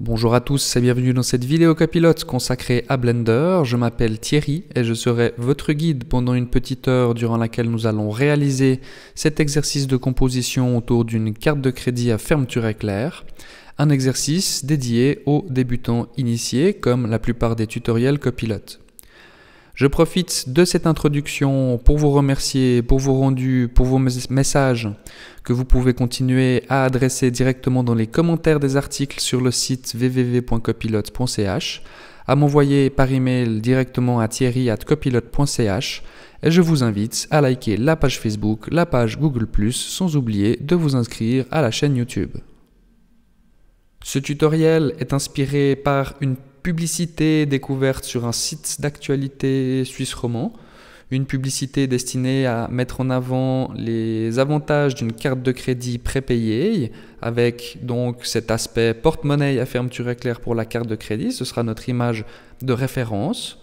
Bonjour à tous et bienvenue dans cette vidéo copilote consacrée à Blender. Je m'appelle Thierry et je serai votre guide pendant une petite heure durant laquelle nous allons réaliser cet exercice de composition autour d'une carte de crédit à fermeture éclair. Un exercice dédié aux débutants initiés comme la plupart des tutoriels copilotes. Je profite de cette introduction pour vous remercier pour vos rendus, pour vos messages que vous pouvez continuer à adresser directement dans les commentaires des articles sur le site www.copilote.ch, à m'envoyer par email directement à thierry@copilote.ch et je vous invite à liker la page Facebook, la page Google+, sans oublier de vous inscrire à la chaîne YouTube. Ce tutoriel est inspiré par une publicité découverte sur un site d'actualité suisse roman, une publicité destinée à mettre en avant les avantages d'une carte de crédit prépayée, avec donc cet aspect porte-monnaie à fermeture éclair pour la carte de crédit, ce sera notre image de référence.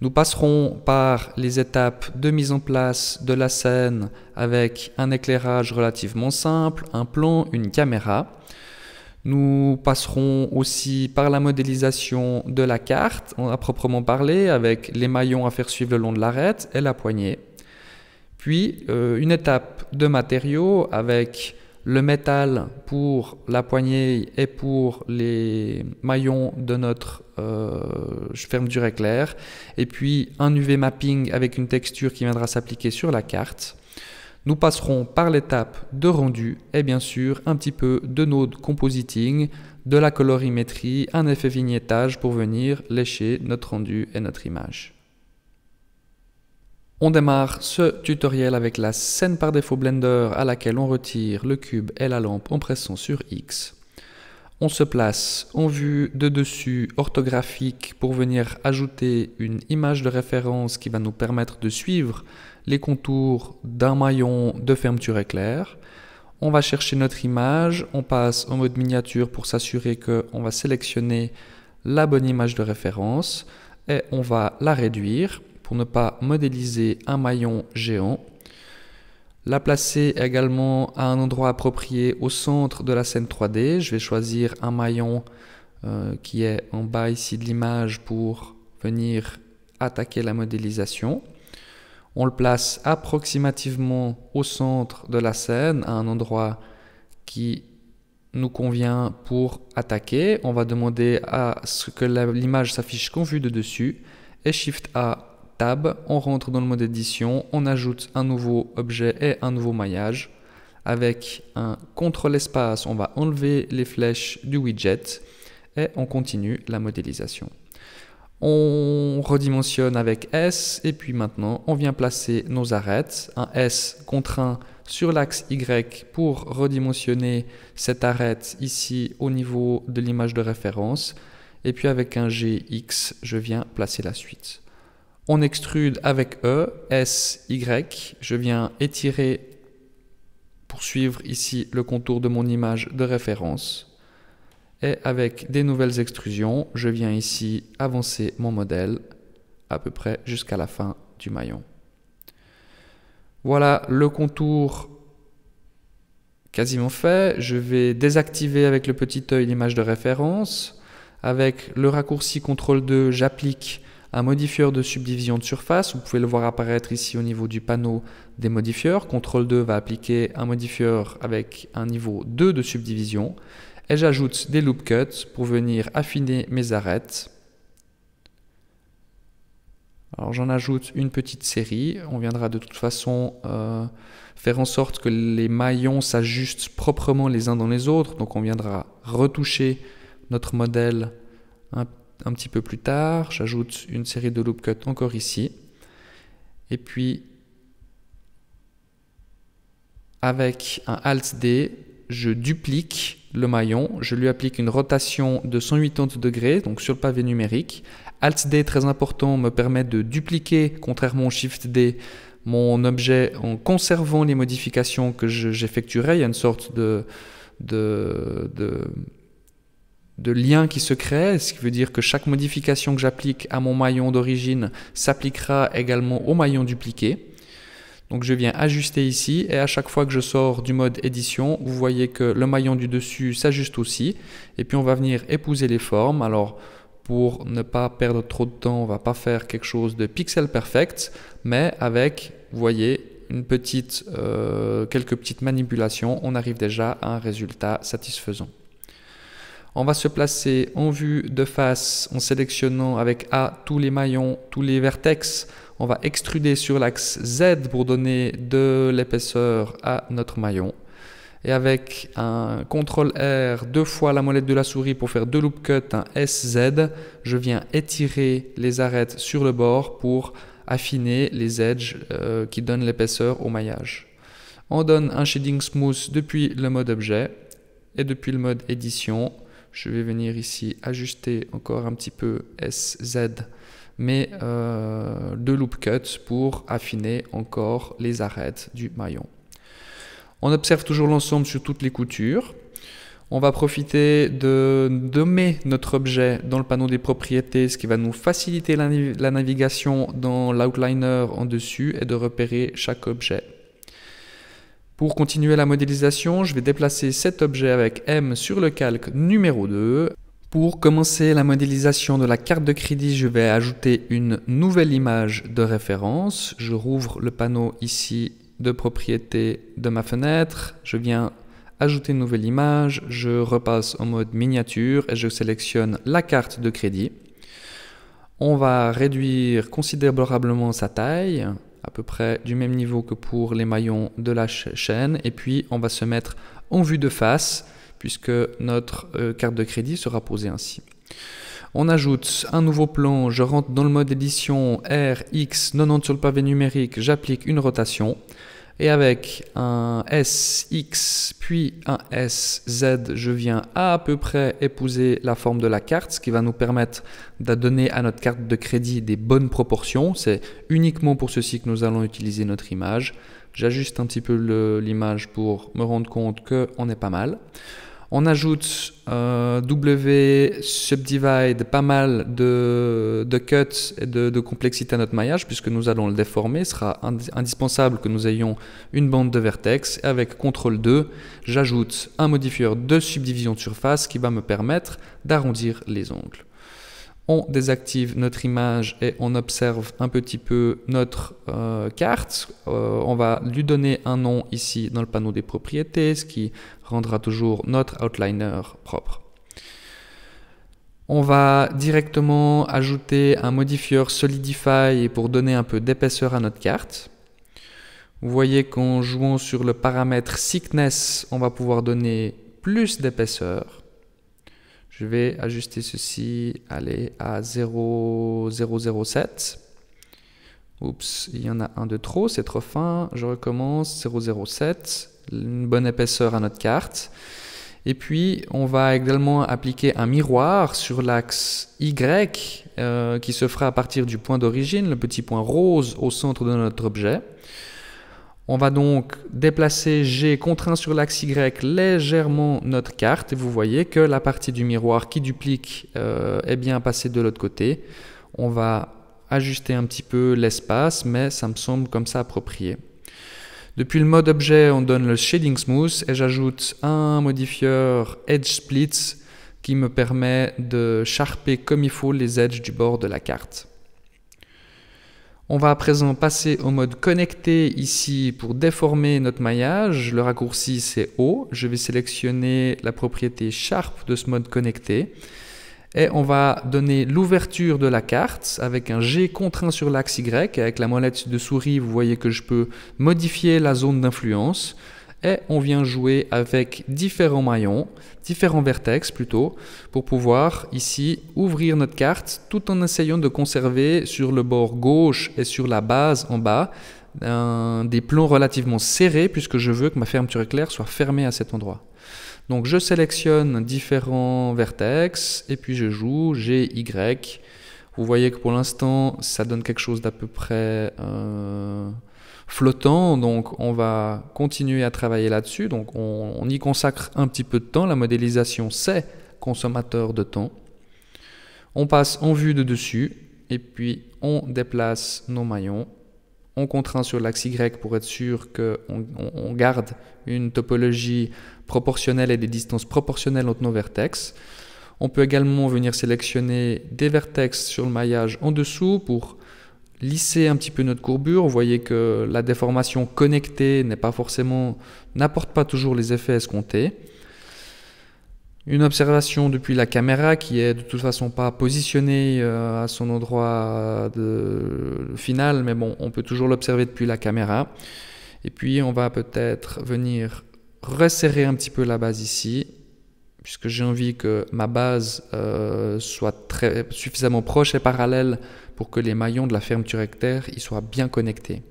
Nous passerons par les étapes de mise en place de la scène avec un éclairage relativement simple, un plan, une caméra. Nous passerons aussi par la modélisation de la carte, on a proprement parlé, avec les maillons à faire suivre le long de l'arête et la poignée. Puis euh, une étape de matériaux avec le métal pour la poignée et pour les maillons de notre euh, ferme durée éclair. Et puis un UV mapping avec une texture qui viendra s'appliquer sur la carte. Nous passerons par l'étape de rendu et bien sûr un petit peu de node compositing, de la colorimétrie, un effet vignettage pour venir lécher notre rendu et notre image. On démarre ce tutoriel avec la scène par défaut Blender à laquelle on retire le cube et la lampe en pressant sur X. On se place en vue de dessus orthographique pour venir ajouter une image de référence qui va nous permettre de suivre les contours d'un maillon de fermeture éclair. On va chercher notre image, on passe en mode miniature pour s'assurer qu'on va sélectionner la bonne image de référence et on va la réduire pour ne pas modéliser un maillon géant. La placer également à un endroit approprié au centre de la scène 3D. Je vais choisir un maillon euh, qui est en bas ici de l'image pour venir attaquer la modélisation. On le place approximativement au centre de la scène, à un endroit qui nous convient pour attaquer. On va demander à ce que l'image s'affiche qu'en vue de dessus. Et Shift A, Tab, on rentre dans le mode édition, on ajoute un nouveau objet et un nouveau maillage. Avec un contrôle espace, on va enlever les flèches du widget et on continue la modélisation on redimensionne avec S et puis maintenant on vient placer nos arêtes, un S contraint sur l'axe Y pour redimensionner cette arête ici au niveau de l'image de référence et puis avec un GX je viens placer la suite. On extrude avec E, S, Y, je viens étirer pour suivre ici le contour de mon image de référence et avec des nouvelles extrusions, je viens ici avancer mon modèle à peu près jusqu'à la fin du maillon. Voilà le contour quasiment fait. Je vais désactiver avec le petit œil l'image de référence. Avec le raccourci CTRL 2, j'applique un modifieur de subdivision de surface. Vous pouvez le voir apparaître ici au niveau du panneau des modifieurs. CTRL 2 va appliquer un modifieur avec un niveau 2 de subdivision et j'ajoute des loop cuts pour venir affiner mes arêtes. Alors j'en ajoute une petite série, on viendra de toute façon euh, faire en sorte que les maillons s'ajustent proprement les uns dans les autres, donc on viendra retoucher notre modèle un petit peu plus tard, j'ajoute une série de loop cuts encore ici, et puis avec un Alt D, je duplique le maillon, je lui applique une rotation de 180 degrés, donc sur le pavé numérique. Alt D, très important, me permet de dupliquer, contrairement au Shift D, mon objet en conservant les modifications que j'effectuerai. Il y a une sorte de, de, lien qui se crée, ce qui veut dire que chaque modification que j'applique à mon maillon d'origine s'appliquera également au maillon dupliqué. Donc je viens ajuster ici et à chaque fois que je sors du mode édition, vous voyez que le maillon du dessus s'ajuste aussi. Et puis on va venir épouser les formes. Alors pour ne pas perdre trop de temps, on va pas faire quelque chose de pixel perfect, mais avec, vous voyez, une petite, euh, quelques petites manipulations, on arrive déjà à un résultat satisfaisant. On va se placer en vue de face en sélectionnant avec A tous les maillons, tous les vertex. On va extruder sur l'axe Z pour donner de l'épaisseur à notre maillon. Et avec un CTRL R, deux fois la molette de la souris pour faire deux loop cuts, un SZ, je viens étirer les arêtes sur le bord pour affiner les edges euh, qui donnent l'épaisseur au maillage. On donne un shading smooth depuis le mode objet et depuis le mode édition. Je vais venir ici ajuster encore un petit peu SZ mais euh, deux loop cuts pour affiner encore les arêtes du maillon. On observe toujours l'ensemble sur toutes les coutures. On va profiter de nommer notre objet dans le panneau des propriétés, ce qui va nous faciliter la, la navigation dans l'outliner en dessus et de repérer chaque objet. Pour continuer la modélisation, je vais déplacer cet objet avec M sur le calque numéro 2 pour commencer la modélisation de la carte de crédit, je vais ajouter une nouvelle image de référence. Je rouvre le panneau ici de propriété de ma fenêtre. Je viens ajouter une nouvelle image. Je repasse en mode miniature et je sélectionne la carte de crédit. On va réduire considérablement sa taille, à peu près du même niveau que pour les maillons de la chaîne. Et puis on va se mettre en vue de face puisque notre euh, carte de crédit sera posée ainsi. On ajoute un nouveau plan, je rentre dans le mode édition RX 90 sur le pavé numérique, j'applique une rotation. Et avec un SX puis un SZ, je viens à, peu près épouser la forme de la carte, ce qui va nous permettre de donner à notre carte de crédit des bonnes proportions. C'est uniquement pour ceci que nous allons utiliser notre image. J'ajuste un petit peu l'image pour me rendre compte qu'on est pas mal. On ajoute euh, W subdivide pas mal de, de cuts et de, complexité à notre maillage puisque nous allons le déformer. Il sera indispensable que nous ayons une bande de vertex. avec CTRL 2, j'ajoute un modifieur de subdivision de surface qui va me permettre d'arrondir les ongles on désactive notre image et on observe un petit peu notre euh, carte. Euh, on va lui donner un nom ici dans le panneau des propriétés, ce qui rendra toujours notre outliner propre. On va directement ajouter un modifieur Solidify pour donner un peu d'épaisseur à notre carte. Vous voyez qu'en jouant sur le paramètre thickness, on va pouvoir donner plus d'épaisseur. Je vais ajuster ceci, aller à 0,007. Oups, il y en a un de trop, c'est trop fin. Je recommence, 0,07. Une bonne épaisseur à notre carte. Et puis, on va également appliquer un miroir sur l'axe Y euh, qui se fera à partir du point d'origine, le petit point rose au centre de notre objet. On va donc déplacer G contraint sur l'axe Y légèrement notre carte et vous voyez que la partie du miroir qui duplique euh, est bien passée de l'autre côté. On va ajuster un petit peu l'espace mais ça me semble comme ça approprié. Depuis le mode objet, on donne le shading smooth et j'ajoute un modifieur edge Split qui me permet de charper comme il faut les edges du bord de la carte. On va à présent passer au mode connecté ici pour déformer notre maillage. Le raccourci c'est O. Je vais sélectionner la propriété Sharp de ce mode connecté. Et on va donner l'ouverture de la carte avec un G contraint sur l'axe Y. Avec la molette de souris, vous voyez que je peux modifier la zone d'influence et on vient jouer avec différents maillons, différents vertex plutôt, pour pouvoir ici ouvrir notre carte tout en essayant de conserver sur le bord gauche et sur la base en bas des plans relativement serrés puisque je veux que ma fermeture éclair soit fermée à cet endroit. Donc je sélectionne différents vertex et puis je joue G, Y. Vous voyez que pour l'instant ça donne quelque chose d'à peu près... Euh, flottant. Donc on va continuer à travailler là-dessus. Donc on, y consacre un petit peu de temps. La modélisation, c'est consommateur de temps. On passe en vue de dessus et puis on déplace nos maillons. On contraint sur l'axe Y pour être sûr qu'on on, garde une topologie proportionnelle et des distances proportionnelles entre nos vertex. On peut également venir sélectionner des vertex sur le maillage en dessous pour lisser un petit peu notre courbure. Vous voyez que la déformation connectée n'est pas forcément, n'apporte pas toujours les effets escomptés. Une observation depuis la caméra qui est de toute façon pas positionnée euh, à son endroit euh, final, mais bon, on peut toujours l'observer depuis la caméra. Et puis on va peut-être venir resserrer un petit peu la base ici, puisque j'ai envie que ma base euh, soit très, suffisamment proche et parallèle pour que les maillons de la fermeture rectaire y soient bien connectés.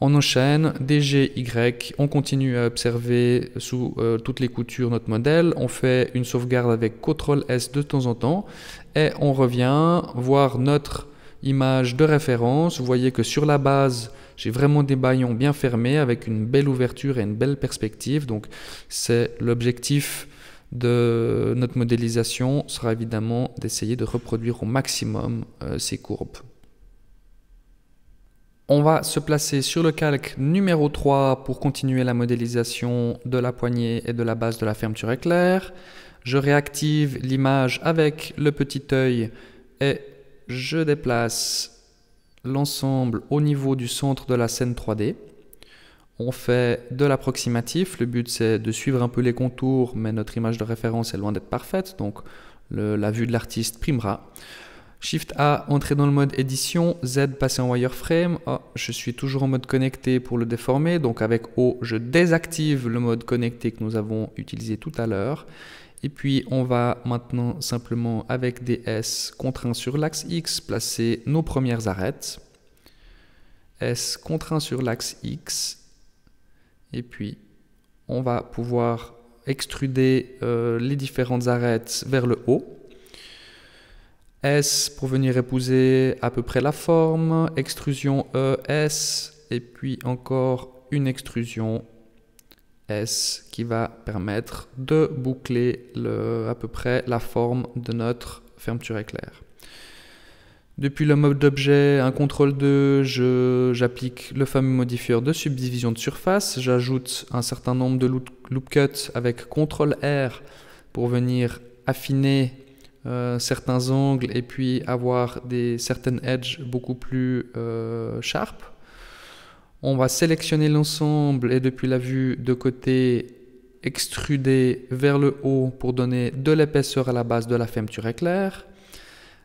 On enchaîne, DGY, on continue à observer sous euh, toutes les coutures notre modèle, on fait une sauvegarde avec CTRL S de temps en temps, et on revient voir notre image de référence. Vous voyez que sur la base, j'ai vraiment des baillons bien fermés avec une belle ouverture et une belle perspective, donc c'est l'objectif de notre modélisation sera évidemment d'essayer de reproduire au maximum euh, ces courbes. On va se placer sur le calque numéro 3 pour continuer la modélisation de la poignée et de la base de la fermeture éclair. Je réactive l'image avec le petit œil et je déplace l'ensemble au niveau du centre de la scène 3D. On fait de l'approximatif, le but c'est de suivre un peu les contours, mais notre image de référence est loin d'être parfaite, donc la vue de l'artiste primera. Shift A, entrer dans le mode édition, Z, passer en wireframe. je suis toujours en mode connecté pour le déformer, donc avec O, je désactive le mode connecté que nous avons utilisé tout à l'heure. Et puis on va maintenant simplement avec des S contraints sur l'axe X placer nos premières arêtes. S contraint sur l'axe X et puis, on va pouvoir extruder euh, les différentes arêtes vers le haut. S pour venir épouser à peu près la forme, extrusion E, S, et puis encore une extrusion S qui va permettre de boucler à peu près la forme de notre fermeture éclair. Depuis le mode d'objet, un contrôle 2, j'applique le fameux modifieur de subdivision de surface. J'ajoute un certain nombre de loop, cuts avec CTRL R pour venir affiner euh, certains angles et puis avoir des, certaines edges beaucoup plus euh, sharp. On va sélectionner l'ensemble et depuis la vue de côté extruder vers le haut pour donner de l'épaisseur à la base de la fermeture éclair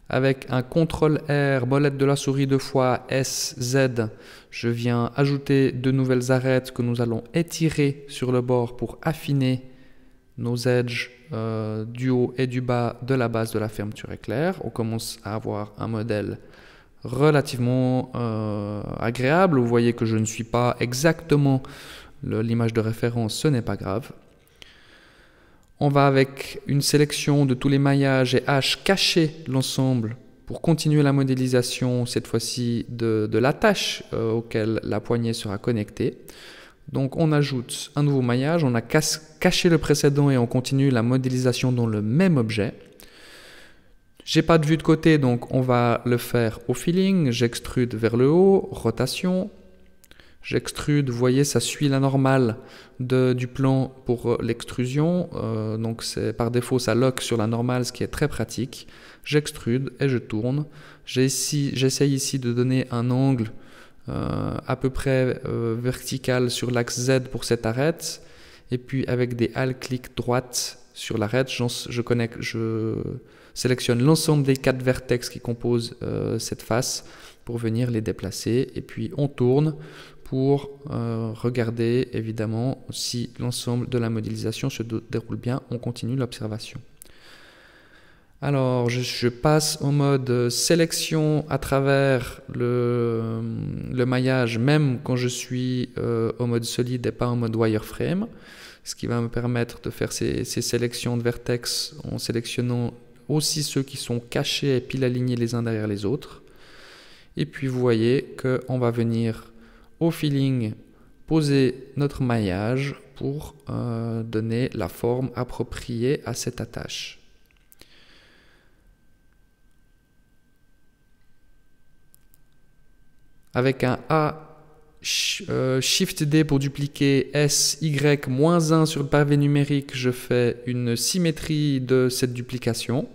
avec un CTRL R, molette de la souris deux fois, S, Z, je viens ajouter de nouvelles arêtes que nous allons étirer sur le bord pour affiner nos edges euh, du haut et du bas de la base de la fermeture éclair. On commence à avoir un modèle relativement euh, agréable. Vous voyez que je ne suis pas exactement l'image de référence, ce n'est pas grave. On va avec une sélection de tous les maillages et H cacher l'ensemble pour continuer la modélisation, cette fois-ci de, de l'attache euh, auquel la poignée sera connectée. Donc on ajoute un nouveau maillage, on a caché le précédent et on continue la modélisation dans le même objet. J'ai pas de vue de côté, donc on va le faire au feeling. J'extrude vers le haut, rotation, J'extrude, vous voyez, ça suit la normale du plan pour euh, l'extrusion. Euh, donc par défaut, ça lock sur la normale, ce qui est très pratique. J'extrude et je tourne. J'essaye ici de donner un angle euh, à peu près vertical sur l'axe Z pour cette arête. Et puis avec des alt clic droite sur l'arête, je, je, je sélectionne l'ensemble des quatre vertex qui composent cette face pour venir les déplacer. Et puis on tourne pour euh, regarder évidemment si l'ensemble de la modélisation se déroule bien. On continue l'observation. Alors, je, passe au mode euh, sélection à travers le, euh, le maillage, même quand je suis au mode solide et pas en mode wireframe, ce qui va me permettre de faire ces, ces sélections de vertex en sélectionnant aussi ceux qui sont cachés et pile alignés les uns derrière les autres. Et puis vous voyez que on va venir profiling, poser notre maillage pour euh, donner la forme appropriée à cette attache. Avec un A euh, Shift D pour dupliquer S, Y, moins 1 sur le pavé numérique, je fais une symétrie de cette duplication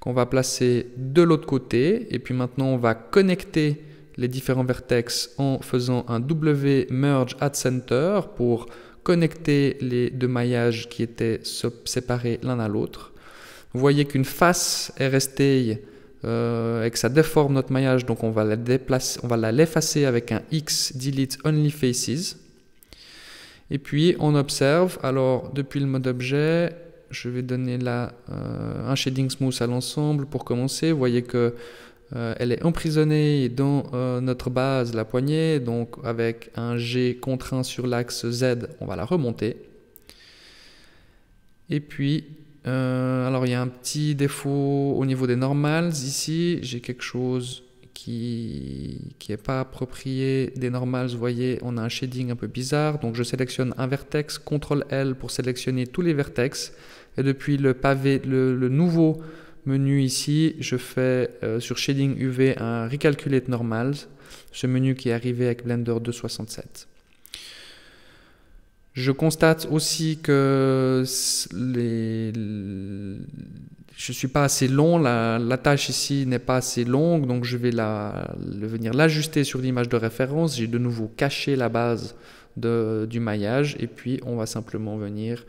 qu'on va placer de l'autre côté. Et puis maintenant, on va connecter les différents vertex en faisant un W merge at center pour connecter les deux maillages qui étaient séparés l'un à l'autre. Vous voyez qu'une face est restée euh, et que ça déforme notre maillage, donc on va la déplacer, on va l'effacer avec un X delete only faces. Et puis on observe, alors depuis le mode objet, je vais donner là euh, un shading smooth à l'ensemble pour commencer. Vous voyez que euh, elle est emprisonnée dans euh, notre base, la poignée, donc avec un G contraint sur l'axe Z, on va la remonter. Et puis, euh, alors il y a un petit défaut au niveau des normales. Ici, j'ai quelque chose qui n'est pas approprié des normales. Vous voyez, on a un shading un peu bizarre. Donc je sélectionne un vertex, CTRL-L pour sélectionner tous les vertex. Et depuis le pavé, le nouveau menu ici, je fais euh, sur Shading UV un Recalculate Normals, ce menu qui est arrivé avec Blender 2.67. Je constate aussi que je ne suis pas assez long, la, tâche ici n'est pas assez longue, donc je vais la, venir l'ajuster sur l'image de référence. J'ai de nouveau caché la base de, du maillage et puis on va simplement venir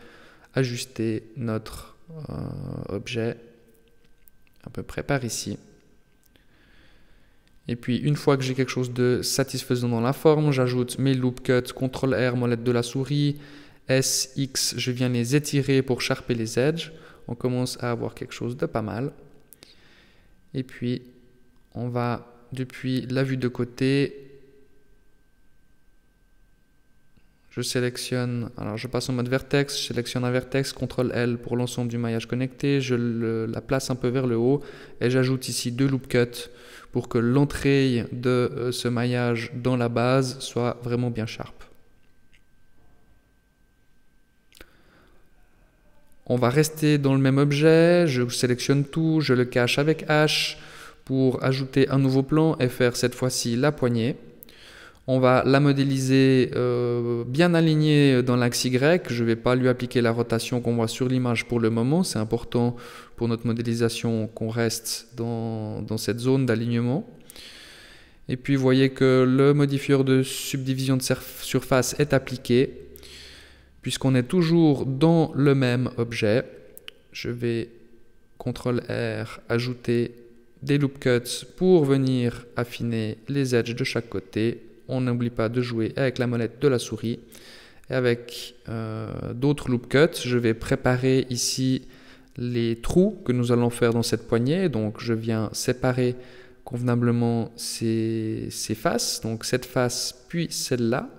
ajuster notre euh, objet à peu près par ici. Et puis une fois que j'ai quelque chose de satisfaisant dans la forme, j'ajoute mes loop cuts, CTRL R, molette de la souris, S, X, je viens les étirer pour charper les edges. On commence à avoir quelque chose de pas mal. Et puis on va depuis la vue de côté Je sélectionne, alors je passe en mode vertex, je sélectionne un vertex, CTRL L pour l'ensemble du maillage connecté, je la place un peu vers le haut et j'ajoute ici deux loop cuts pour que l'entrée de euh, ce maillage dans la base soit vraiment bien sharp. On va rester dans le même objet, je sélectionne tout, je le cache avec H pour ajouter un nouveau plan et faire cette fois-ci la poignée. On va la modéliser euh, bien alignée dans l'axe Y. Je ne vais pas lui appliquer la rotation qu'on voit sur l'image pour le moment. C'est important pour notre modélisation qu'on reste dans, dans cette zone d'alignement. Et puis vous voyez que le modifieur de subdivision de surface est appliqué. Puisqu'on est toujours dans le même objet, je vais CTRL R, ajouter des loop cuts pour venir affiner les edges de chaque côté on n'oublie pas de jouer avec la molette de la souris. Et avec euh, d'autres loop cuts, je vais préparer ici les trous que nous allons faire dans cette poignée. Donc je viens séparer convenablement ces, faces, donc cette face puis celle-là.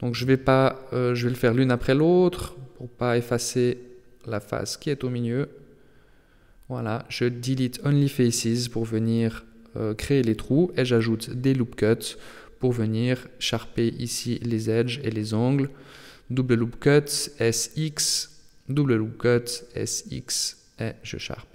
Donc je vais, pas, euh, je vais le faire l'une après l'autre pour pas effacer la face qui est au milieu. Voilà, je delete only faces pour venir euh, créer les trous et j'ajoute des loop cuts pour venir charper ici les edges et les angles. Double loop cut, SX, double loop cut, SX et je charpe.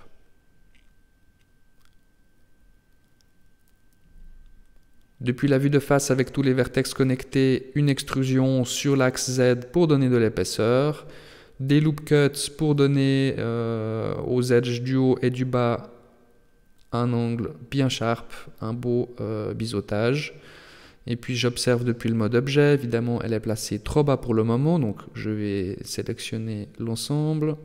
Depuis la vue de face avec tous les vertex connectés, une extrusion sur l'axe Z pour donner de l'épaisseur, des loop cuts pour donner euh, aux edges du haut et du bas un angle bien sharp, un beau euh, biseautage. Et puis j'observe depuis le mode objet, évidemment elle est placée trop bas pour le moment, donc je vais sélectionner l'ensemble.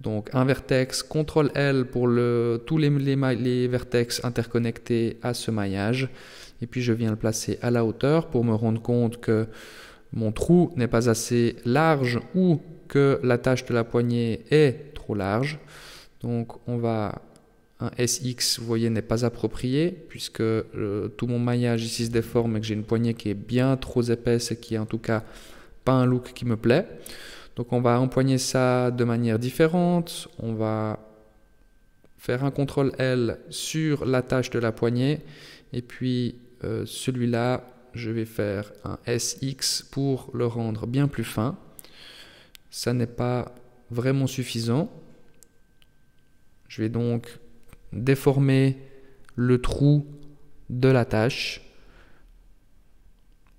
Donc un vertex, CTRL L pour le, tous les, les, les, vertex interconnectés à ce maillage. Et puis je viens le placer à la hauteur pour me rendre compte que mon trou n'est pas assez large ou que la l'attache de la poignée est trop large. Donc on va un SX, vous voyez, n'est pas approprié puisque euh, tout mon maillage ici se déforme et que j'ai une poignée qui est bien trop épaisse et qui est en tout cas pas un look qui me plaît. Donc on va empoigner ça de manière différente. On va faire un contrôle L sur l'attache de la poignée et puis euh, celui-là, je vais faire un SX pour le rendre bien plus fin. Ça n'est pas vraiment suffisant. Je vais donc déformer le trou de la tâche.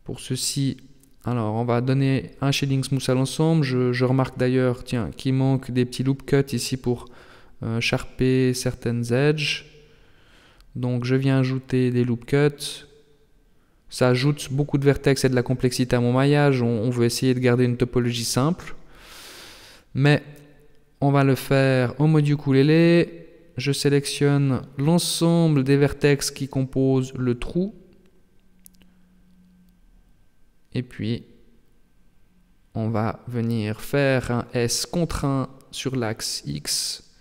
Pour ceci, alors on va donner un shading smooth à l'ensemble. Je, remarque d'ailleurs tiens, qu'il manque des petits loop cuts ici pour euh, charper certaines edges. Donc je viens ajouter des loop cuts. Ça ajoute beaucoup de vertex et de la complexité à mon maillage. On, veut essayer de garder une topologie simple. Mais on va le faire au module ukulélé je sélectionne l'ensemble des vertex qui composent le trou. Et puis, on va venir faire un S contraint sur l'axe X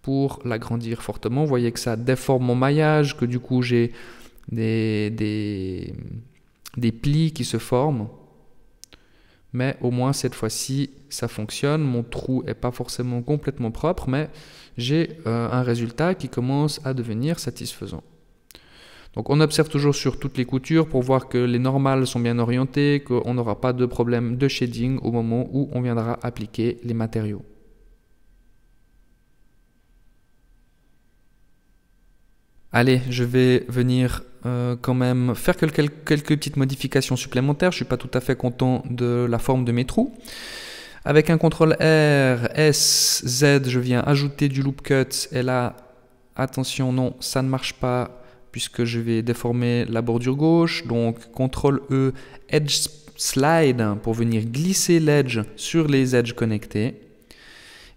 pour l'agrandir fortement. Vous voyez que ça déforme mon maillage, que du coup j'ai des, des plis qui se forment mais au moins cette fois-ci ça fonctionne, mon trou est pas forcément complètement propre, mais j'ai euh, un résultat qui commence à devenir satisfaisant. Donc on observe toujours sur toutes les coutures pour voir que les normales sont bien orientées, qu'on n'aura pas de problème de shading au moment où on viendra appliquer les matériaux. Allez, je vais venir euh, quand même faire quelques, quelques petites modifications supplémentaires. Je ne suis pas tout à fait content de la forme de mes trous. Avec un CTRL R, S, Z, je viens ajouter du loop cut. Et là, attention, non, ça ne marche pas puisque je vais déformer la bordure gauche. Donc CTRL E, Edge Slide pour venir glisser l'edge sur les edges connectés.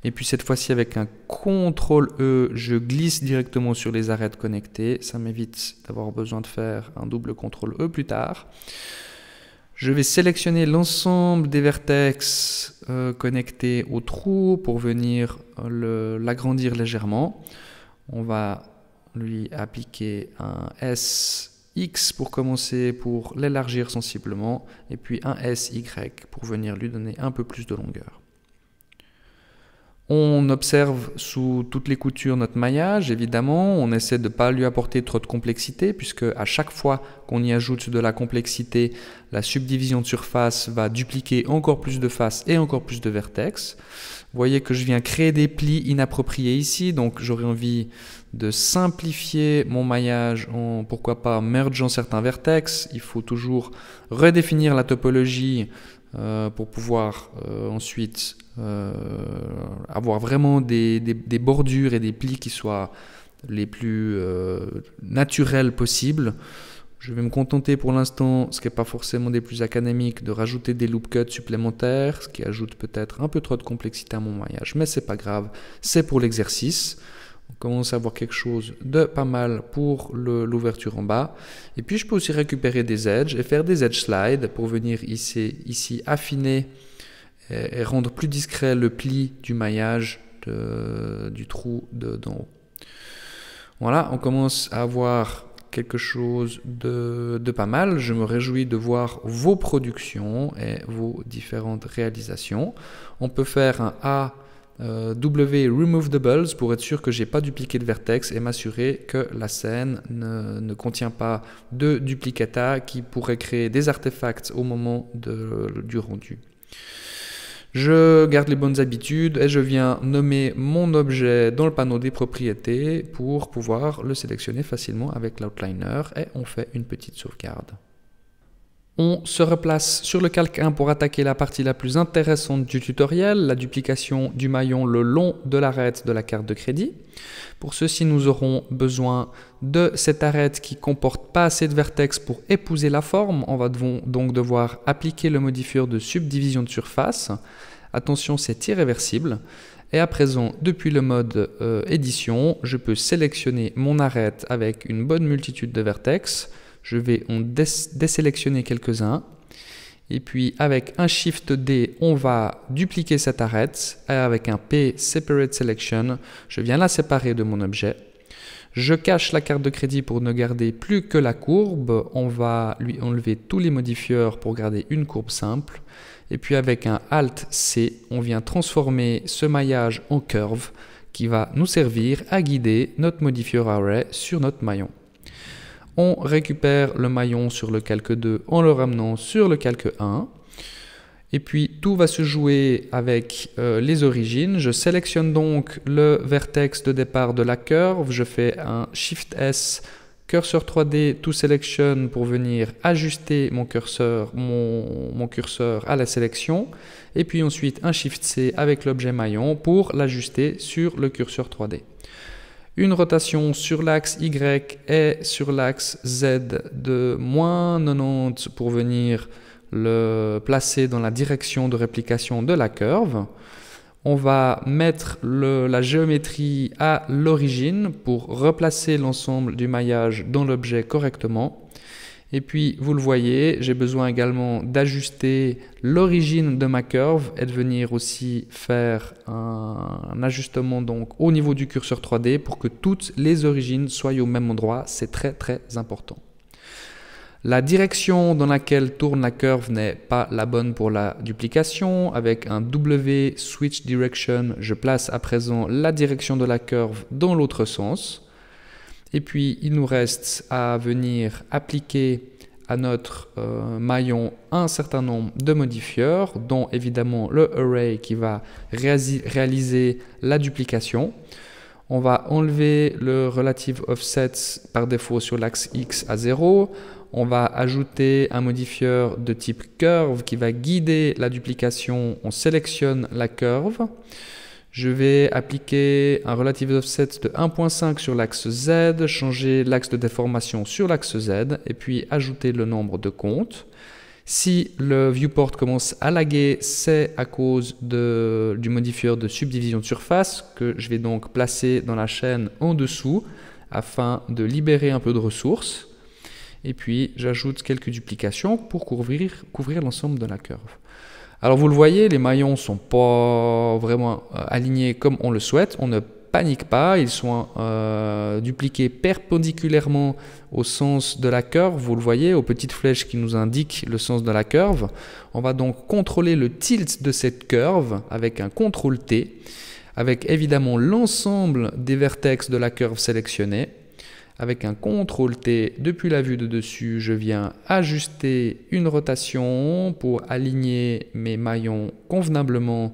Et puis cette fois-ci avec un CTRL E, je glisse directement sur les arêtes connectées. Ça m'évite d'avoir besoin de faire un double CTRL E plus tard. Je vais sélectionner l'ensemble des vertex euh, connectés au trou pour venir euh, l'agrandir légèrement. On va lui appliquer un SX pour commencer, pour l'élargir sensiblement, et puis un SY pour venir lui donner un peu plus de longueur. On observe sous toutes les coutures notre maillage, évidemment, on essaie de pas lui apporter trop de complexité, puisque à chaque fois qu'on y ajoute de la complexité, la subdivision de surface va dupliquer encore plus de faces et encore plus de vertex. Vous voyez que je viens créer des plis inappropriés ici, donc j'aurais envie de simplifier mon maillage en, pourquoi pas, mergeant certains vertex. Il faut toujours redéfinir la topologie euh, pour pouvoir euh, ensuite euh, avoir vraiment des, bordures et des plis qui soient les plus euh, naturels possibles. Je vais me contenter pour l'instant, ce qui n'est pas forcément des plus académiques, de rajouter des loop cuts supplémentaires, ce qui ajoute peut-être un peu trop de complexité à mon maillage, mais c'est pas grave, c'est pour l'exercice. On commence à avoir quelque chose de pas mal pour l'ouverture en bas. Et puis je peux aussi récupérer des edges et faire des edge slides pour venir ici, ici affiner et, rendre plus discret le pli du maillage du trou de, d'en haut. Voilà, on commence à avoir quelque chose de, pas mal. Je me réjouis de voir vos productions et vos différentes réalisations. On peut faire un A. Euh, w remove the pour être sûr que j'ai pas dupliqué de vertex et m'assurer que la scène ne, contient pas de duplicata qui pourrait créer des artefacts au moment du rendu. Je garde les bonnes habitudes et je viens nommer mon objet dans le panneau des propriétés pour pouvoir le sélectionner facilement avec l'outliner et on fait une petite sauvegarde. On se replace sur le calque 1 pour attaquer la partie la plus intéressante du tutoriel, la duplication du maillon le long de l'arête de la carte de crédit. Pour ceci, nous aurons besoin de cette arête qui comporte pas assez de vertex pour épouser la forme. On va donc devoir appliquer le modifieur de subdivision de surface. Attention, c'est irréversible. Et à présent, depuis le mode euh, édition, je peux sélectionner mon arête avec une bonne multitude de vertex je vais en désélectionner quelques-uns. Et puis avec un Shift D, on va dupliquer cette arête. Avec un P Separate Selection, je viens la séparer de mon objet. Je cache la carte de crédit pour ne garder plus que la courbe. On va lui enlever tous les modifieurs pour garder une courbe simple. Et puis avec un Alt C, on vient transformer ce maillage en curve qui va nous servir à guider notre modifier array sur notre maillon. On récupère le maillon sur le calque 2 en le ramenant sur le calque 1. Et puis tout va se jouer avec euh, les origines. Je sélectionne donc le vertex de départ de la curve. Je fais un Shift S, curseur 3D, tout selection pour venir ajuster mon curseur, mon curseur à la sélection. Et puis ensuite un Shift C avec l'objet maillon pour l'ajuster sur le curseur 3D une rotation sur l'axe Y et sur l'axe Z de moins 90 pour venir le placer dans la direction de réplication de la curve. On va mettre la géométrie à l'origine pour replacer l'ensemble du maillage dans l'objet correctement. Et puis, vous le voyez, j'ai besoin également d'ajuster l'origine de ma curve et de venir aussi faire un, ajustement donc au niveau du curseur 3D pour que toutes les origines soient au même endroit. C'est très très important. La direction dans laquelle tourne la curve n'est pas la bonne pour la duplication. Avec un W switch direction, je place à présent la direction de la curve dans l'autre sens. Et puis, il nous reste à venir appliquer à notre euh, maillon un certain nombre de modifieurs, dont évidemment le array qui va réaliser la duplication. On va enlever le relative offset par défaut sur l'axe X à 0. On va ajouter un modifieur de type curve qui va guider la duplication. On sélectionne la curve. Je vais appliquer un relative offset de 1.5 sur l'axe Z, changer l'axe de déformation sur l'axe Z, et puis ajouter le nombre de comptes. Si le viewport commence à laguer, c'est à cause du modifieur de subdivision de surface que je vais donc placer dans la chaîne en dessous afin de libérer un peu de ressources. Et puis j'ajoute quelques duplications pour couvrir, couvrir l'ensemble de la curve. Alors vous le voyez, les maillons ne sont pas vraiment euh, alignés comme on le souhaite. On ne panique pas, ils sont euh, dupliqués perpendiculairement au sens de la curve. Vous le voyez, aux petites flèches qui nous indiquent le sens de la curve. On va donc contrôler le tilt de cette curve avec un CTRL T, avec évidemment l'ensemble des vertex de la curve sélectionnés avec un CTRL T depuis la vue de dessus, je viens ajuster une rotation pour aligner mes maillons convenablement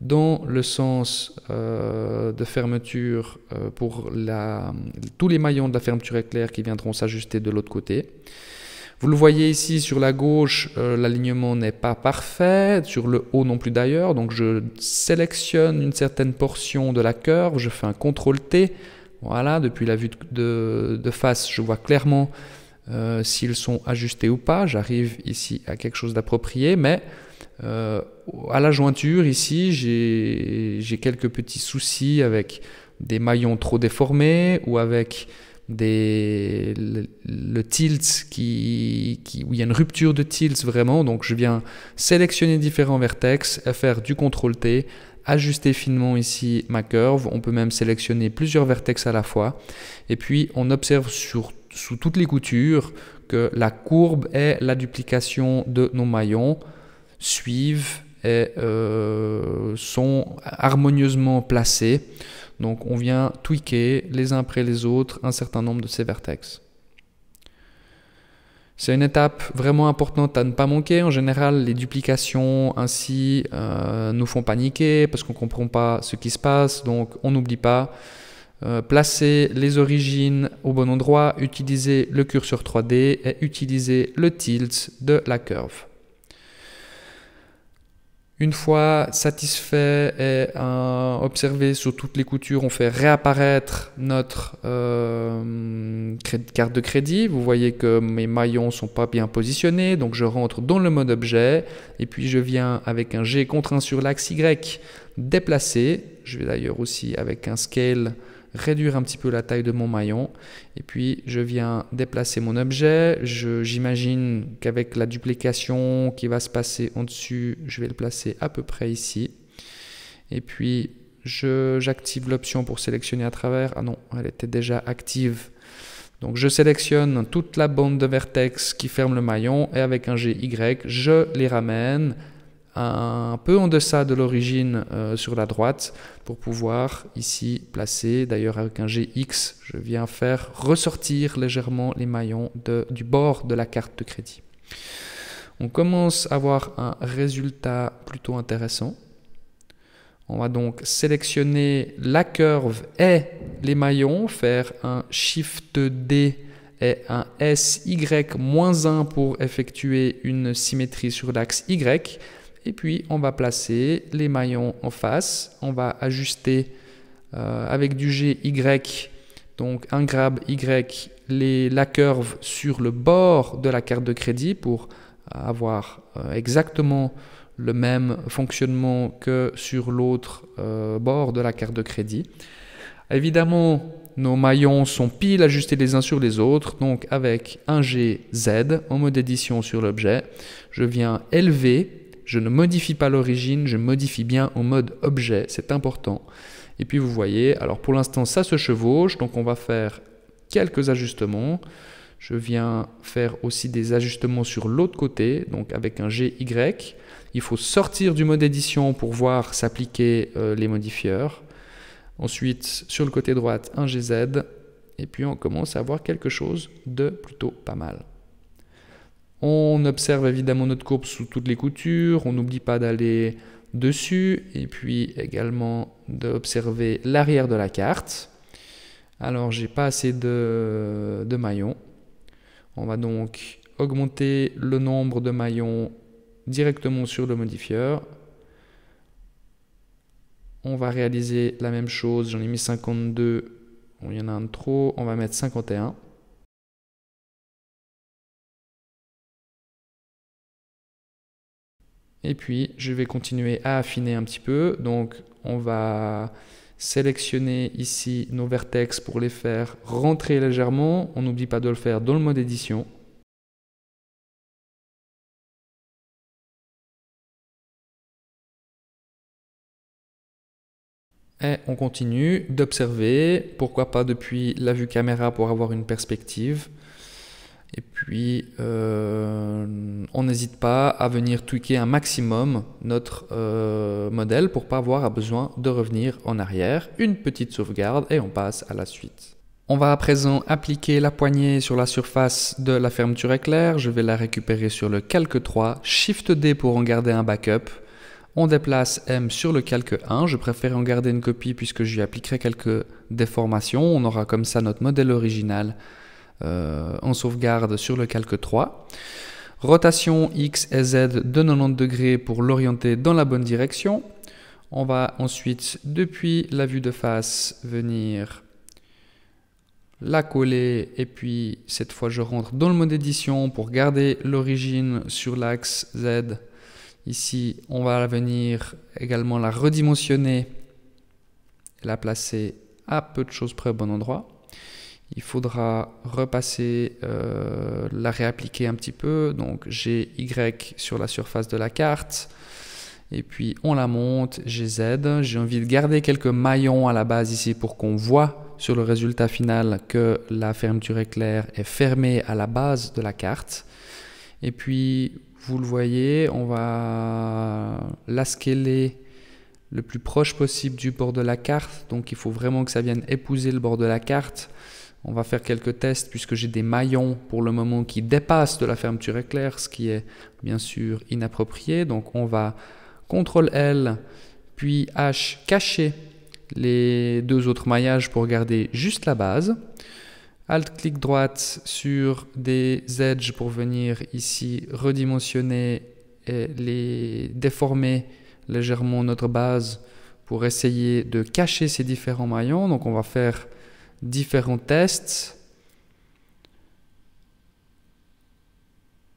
dans le sens euh, de fermeture euh, pour tous les maillons de la fermeture éclair qui viendront s'ajuster de l'autre côté. Vous le voyez ici sur la gauche, euh, l'alignement n'est pas parfait, sur le haut non plus d'ailleurs, donc je sélectionne une certaine portion de la curve, je fais un CTRL T, voilà, depuis la vue de, face, je vois clairement euh, s'ils sont ajustés ou pas. J'arrive ici à quelque chose d'approprié, mais euh, à la jointure, ici, j'ai quelques petits soucis avec des maillons trop déformés ou avec des, le, tilt qui, où il y a une rupture de tilt vraiment. Donc je viens sélectionner différents vertex et faire du CTRL-T ajuster finement ici ma curve. On peut même sélectionner plusieurs vertex à la fois. Et puis, on observe sur, sous toutes les coutures que la courbe et la duplication de nos maillons suivent et euh, sont harmonieusement placés. Donc on vient tweaker les uns après les autres un certain nombre de ces vertex. C'est une étape vraiment importante à ne pas manquer. En général, les duplications ainsi euh, nous font paniquer parce qu'on ne comprend pas ce qui se passe, donc on n'oublie pas. Euh, placer les origines au bon endroit, utiliser le curseur 3D et utiliser le tilt de la curve. Une fois satisfait et euh, observé sur toutes les coutures, on fait réapparaître notre euh, carte de crédit. Vous voyez que mes maillons sont pas bien positionnés, donc je rentre dans le mode objet et puis je viens avec un G contraint sur l'axe Y déplacer. Je vais d'ailleurs aussi avec un scale réduire un petit peu la taille de mon maillon. Et puis, je viens déplacer mon objet. J'imagine qu'avec la duplication qui va se passer en dessus, je vais le placer à peu près ici. Et puis, j'active l'option pour sélectionner à travers. Ah non, elle était déjà active. Donc je sélectionne toute la bande de vertex qui ferme le maillon et avec un GY, je les ramène un peu en deçà de l'origine euh, sur la droite pour pouvoir ici placer, d'ailleurs avec un GX, je viens faire ressortir légèrement les maillons du bord de la carte de crédit. On commence à avoir un résultat plutôt intéressant. On va donc sélectionner la curve et les maillons, faire un Shift D et un SY-1 pour effectuer une symétrie sur l'axe Y. Et puis on va placer les maillons en face. On va ajuster euh, avec du GY, donc un grab Y, les, la curve sur le bord de la carte de crédit pour avoir euh, exactement le même fonctionnement que sur l'autre euh, bord de la carte de crédit. Évidemment, nos maillons sont pile ajustés les uns sur les autres, donc avec un G Z en mode édition sur l'objet, je viens élever je ne modifie pas l'origine, je modifie bien en mode objet, c'est important. Et puis vous voyez, alors pour l'instant ça se chevauche, donc on va faire quelques ajustements. Je viens faire aussi des ajustements sur l'autre côté, donc avec un GY. Il faut sortir du mode édition pour voir s'appliquer euh, les modifieurs. Ensuite, sur le côté droite, un GZ. Et puis on commence à avoir quelque chose de plutôt pas mal. On observe évidemment notre courbe sous toutes les coutures, on n'oublie pas d'aller dessus et puis également d'observer l'arrière de la carte. Alors j'ai pas assez de, maillons. On va donc augmenter le nombre de maillons directement sur le modifieur. On va réaliser la même chose, j'en ai mis 52, il y en a un de trop, on va mettre 51. Et puis, je vais continuer à affiner un petit peu. Donc, on va sélectionner ici nos vertex pour les faire rentrer légèrement. On n'oublie pas de le faire dans le mode édition. Et on continue d'observer, pourquoi pas depuis la vue caméra pour avoir une perspective. Et puis, euh, on n'hésite pas à venir tweaker un maximum notre euh, modèle pour pas avoir besoin de revenir en arrière. Une petite sauvegarde et on passe à la suite. On va à présent appliquer la poignée sur la surface de la fermeture éclair. Je vais la récupérer sur le calque 3, Shift D pour en garder un backup. On déplace M sur le calque 1. Je préfère en garder une copie puisque je lui appliquerai quelques déformations. On aura comme ça notre modèle original euh, en sauvegarde sur le calque 3. Rotation X et Z de 90 degrés pour l'orienter dans la bonne direction. On va ensuite, depuis la vue de face, venir la coller et puis cette fois je rentre dans le mode édition pour garder l'origine sur l'axe Z. Ici, on va venir également la redimensionner, la placer à peu de choses près au bon endroit il faudra repasser, euh, la réappliquer un petit peu. Donc j'ai Y sur la surface de la carte. Et puis on la monte, j'ai Z. J'ai envie de garder quelques maillons à la base ici pour qu'on voit sur le résultat final que la fermeture éclair est fermée à la base de la carte. Et puis vous le voyez, on va la scaler le plus proche possible du bord de la carte. Donc il faut vraiment que ça vienne épouser le bord de la carte on va faire quelques tests puisque j'ai des maillons pour le moment qui dépassent de la fermeture éclair, ce qui est bien sûr inapproprié. Donc on va CTRL L puis H cacher les deux autres maillages pour garder juste la base. Alt-clic droite sur des edges pour venir ici redimensionner et les déformer légèrement notre base pour essayer de cacher ces différents maillons. Donc on va faire différents tests.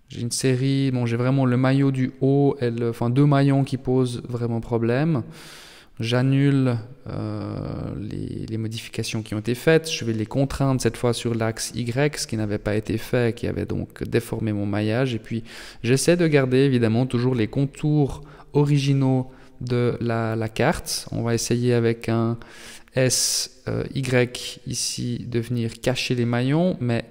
J'ai une série, bon, j'ai vraiment le maillot du haut, enfin deux maillons qui posent vraiment problème. J'annule euh, les, modifications qui ont été faites. Je vais les contraindre cette fois sur l'axe Y, ce qui n'avait pas été fait, qui avait donc déformé mon maillage. Et puis j'essaie de garder évidemment toujours les contours originaux de la, la carte. On va essayer avec un S euh, y ici de venir cacher les maillons, mais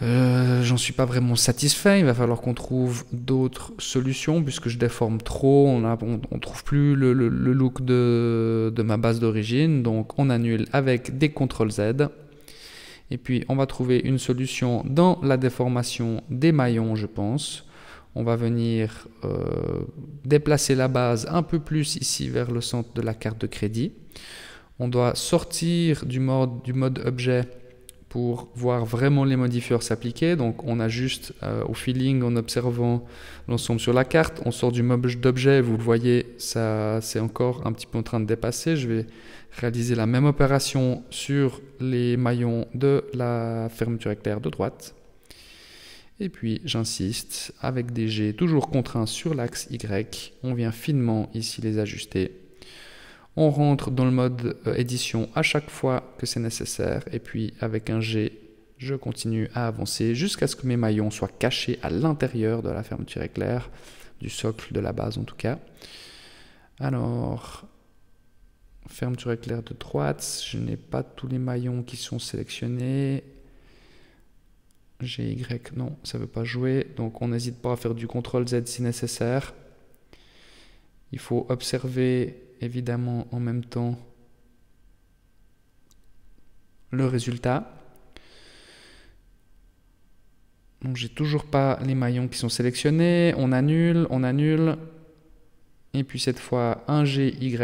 euh, j'en suis pas vraiment satisfait. Il va falloir qu'on trouve d'autres solutions puisque je déforme trop. On ne trouve plus le, look de, de, ma base d'origine. Donc on annule avec des CTRL Z. Et puis on va trouver une solution dans la déformation des maillons, je pense on va venir euh, déplacer la base un peu plus ici vers le centre de la carte de crédit. On doit sortir du mode, objet pour voir vraiment les modifieurs s'appliquer. Donc on ajuste euh, au feeling en observant l'ensemble sur la carte. On sort du mode d'objet, vous le voyez, ça c'est encore un petit peu en train de dépasser. Je vais réaliser la même opération sur les maillons de la fermeture éclair de droite. Et puis j'insiste, avec des G toujours contraints sur l'axe Y, on vient finement ici les ajuster. On rentre dans le mode euh, édition à chaque fois que c'est nécessaire. Et puis avec un G, je continue à avancer jusqu'à ce que mes maillons soient cachés à l'intérieur de la fermeture éclair, du socle, de la base en tout cas. Alors, fermeture éclair de droite, je n'ai pas tous les maillons qui sont sélectionnés. GY, non, ça ne veut pas jouer. Donc on n'hésite pas à faire du CTRL Z si nécessaire. Il faut observer évidemment en même temps le résultat. Donc j'ai toujours pas les maillons qui sont sélectionnés. On annule, on annule. Et puis cette fois un GY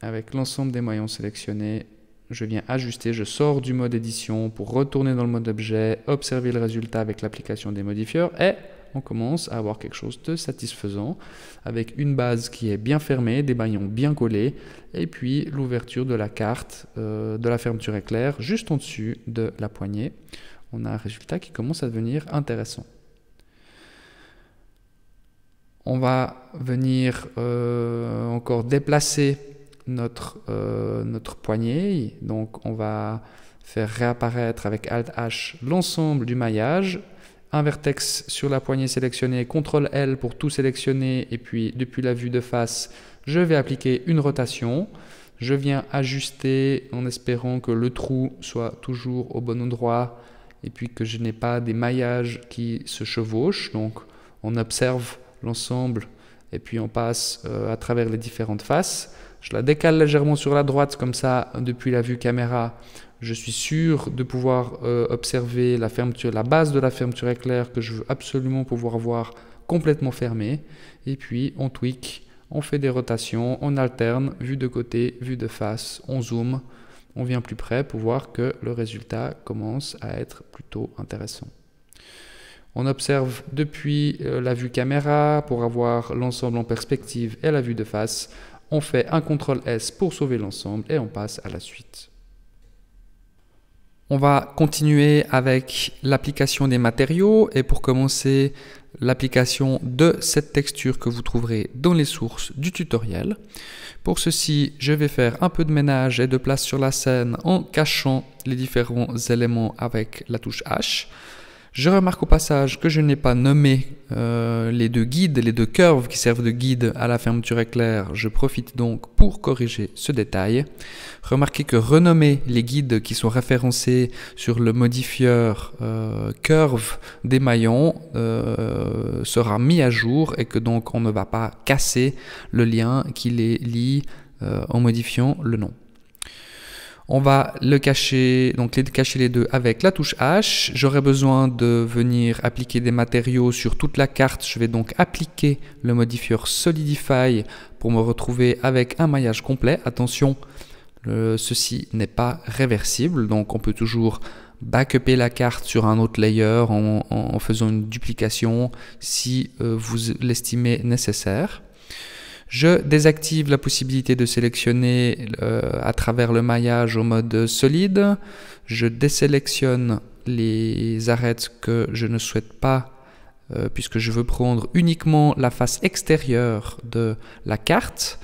avec l'ensemble des maillons sélectionnés je viens ajuster, je sors du mode édition pour retourner dans le mode objet, observer le résultat avec l'application des modifieurs et on commence à avoir quelque chose de satisfaisant avec une base qui est bien fermée, des baillons bien collés et puis l'ouverture de la carte euh, de la fermeture éclair juste en dessus de la poignée. On a un résultat qui commence à devenir intéressant on va venir euh, encore déplacer euh, notre, poignée. Donc on va faire réapparaître avec Alt H l'ensemble du maillage. Un vertex sur la poignée sélectionnée, CTRL L pour tout sélectionner et puis depuis la vue de face, je vais appliquer une rotation. Je viens ajuster en espérant que le trou soit toujours au bon endroit et puis que je n'ai pas des maillages qui se chevauchent. Donc on observe l'ensemble et puis on passe euh, à travers les différentes faces. Je la décale légèrement sur la droite, comme ça, depuis la vue caméra, je suis sûr de pouvoir euh, observer la fermeture, la base de la fermeture éclair que je veux absolument pouvoir voir complètement fermée. Et puis, on tweak, on fait des rotations, on alterne, vue de côté, vue de face, on zoome, on vient plus près pour voir que le résultat commence à être plutôt intéressant. On observe depuis euh, la vue caméra pour avoir l'ensemble en perspective et la vue de face. On fait un CTRL S pour sauver l'ensemble et on passe à la suite. On va continuer avec l'application des matériaux et pour commencer l'application de cette texture que vous trouverez dans les sources du tutoriel. Pour ceci, je vais faire un peu de ménage et de place sur la scène en cachant les différents éléments avec la touche H. Je remarque au passage que je n'ai pas nommé euh, les deux guides, les deux curves qui servent de guide à la fermeture éclair. Je profite donc pour corriger ce détail. Remarquez que renommer les guides qui sont référencés sur le modifieur euh, curve des maillons euh, sera mis à jour et que donc on ne va pas casser le lien qui les lie en modifiant le nom. On va le cacher, donc les cacher les deux avec la touche H. J'aurai besoin de venir appliquer des matériaux sur toute la carte. Je vais donc appliquer le modifieur Solidify pour me retrouver avec un maillage complet. Attention, ceci n'est pas réversible, donc on peut toujours backuper la carte sur un autre layer en, faisant une duplication si euh, vous l'estimez nécessaire. Je désactive la possibilité de sélectionner euh, à travers le maillage au mode solide. Je désélectionne les arêtes que je ne souhaite pas euh, puisque je veux prendre uniquement la face extérieure de la carte.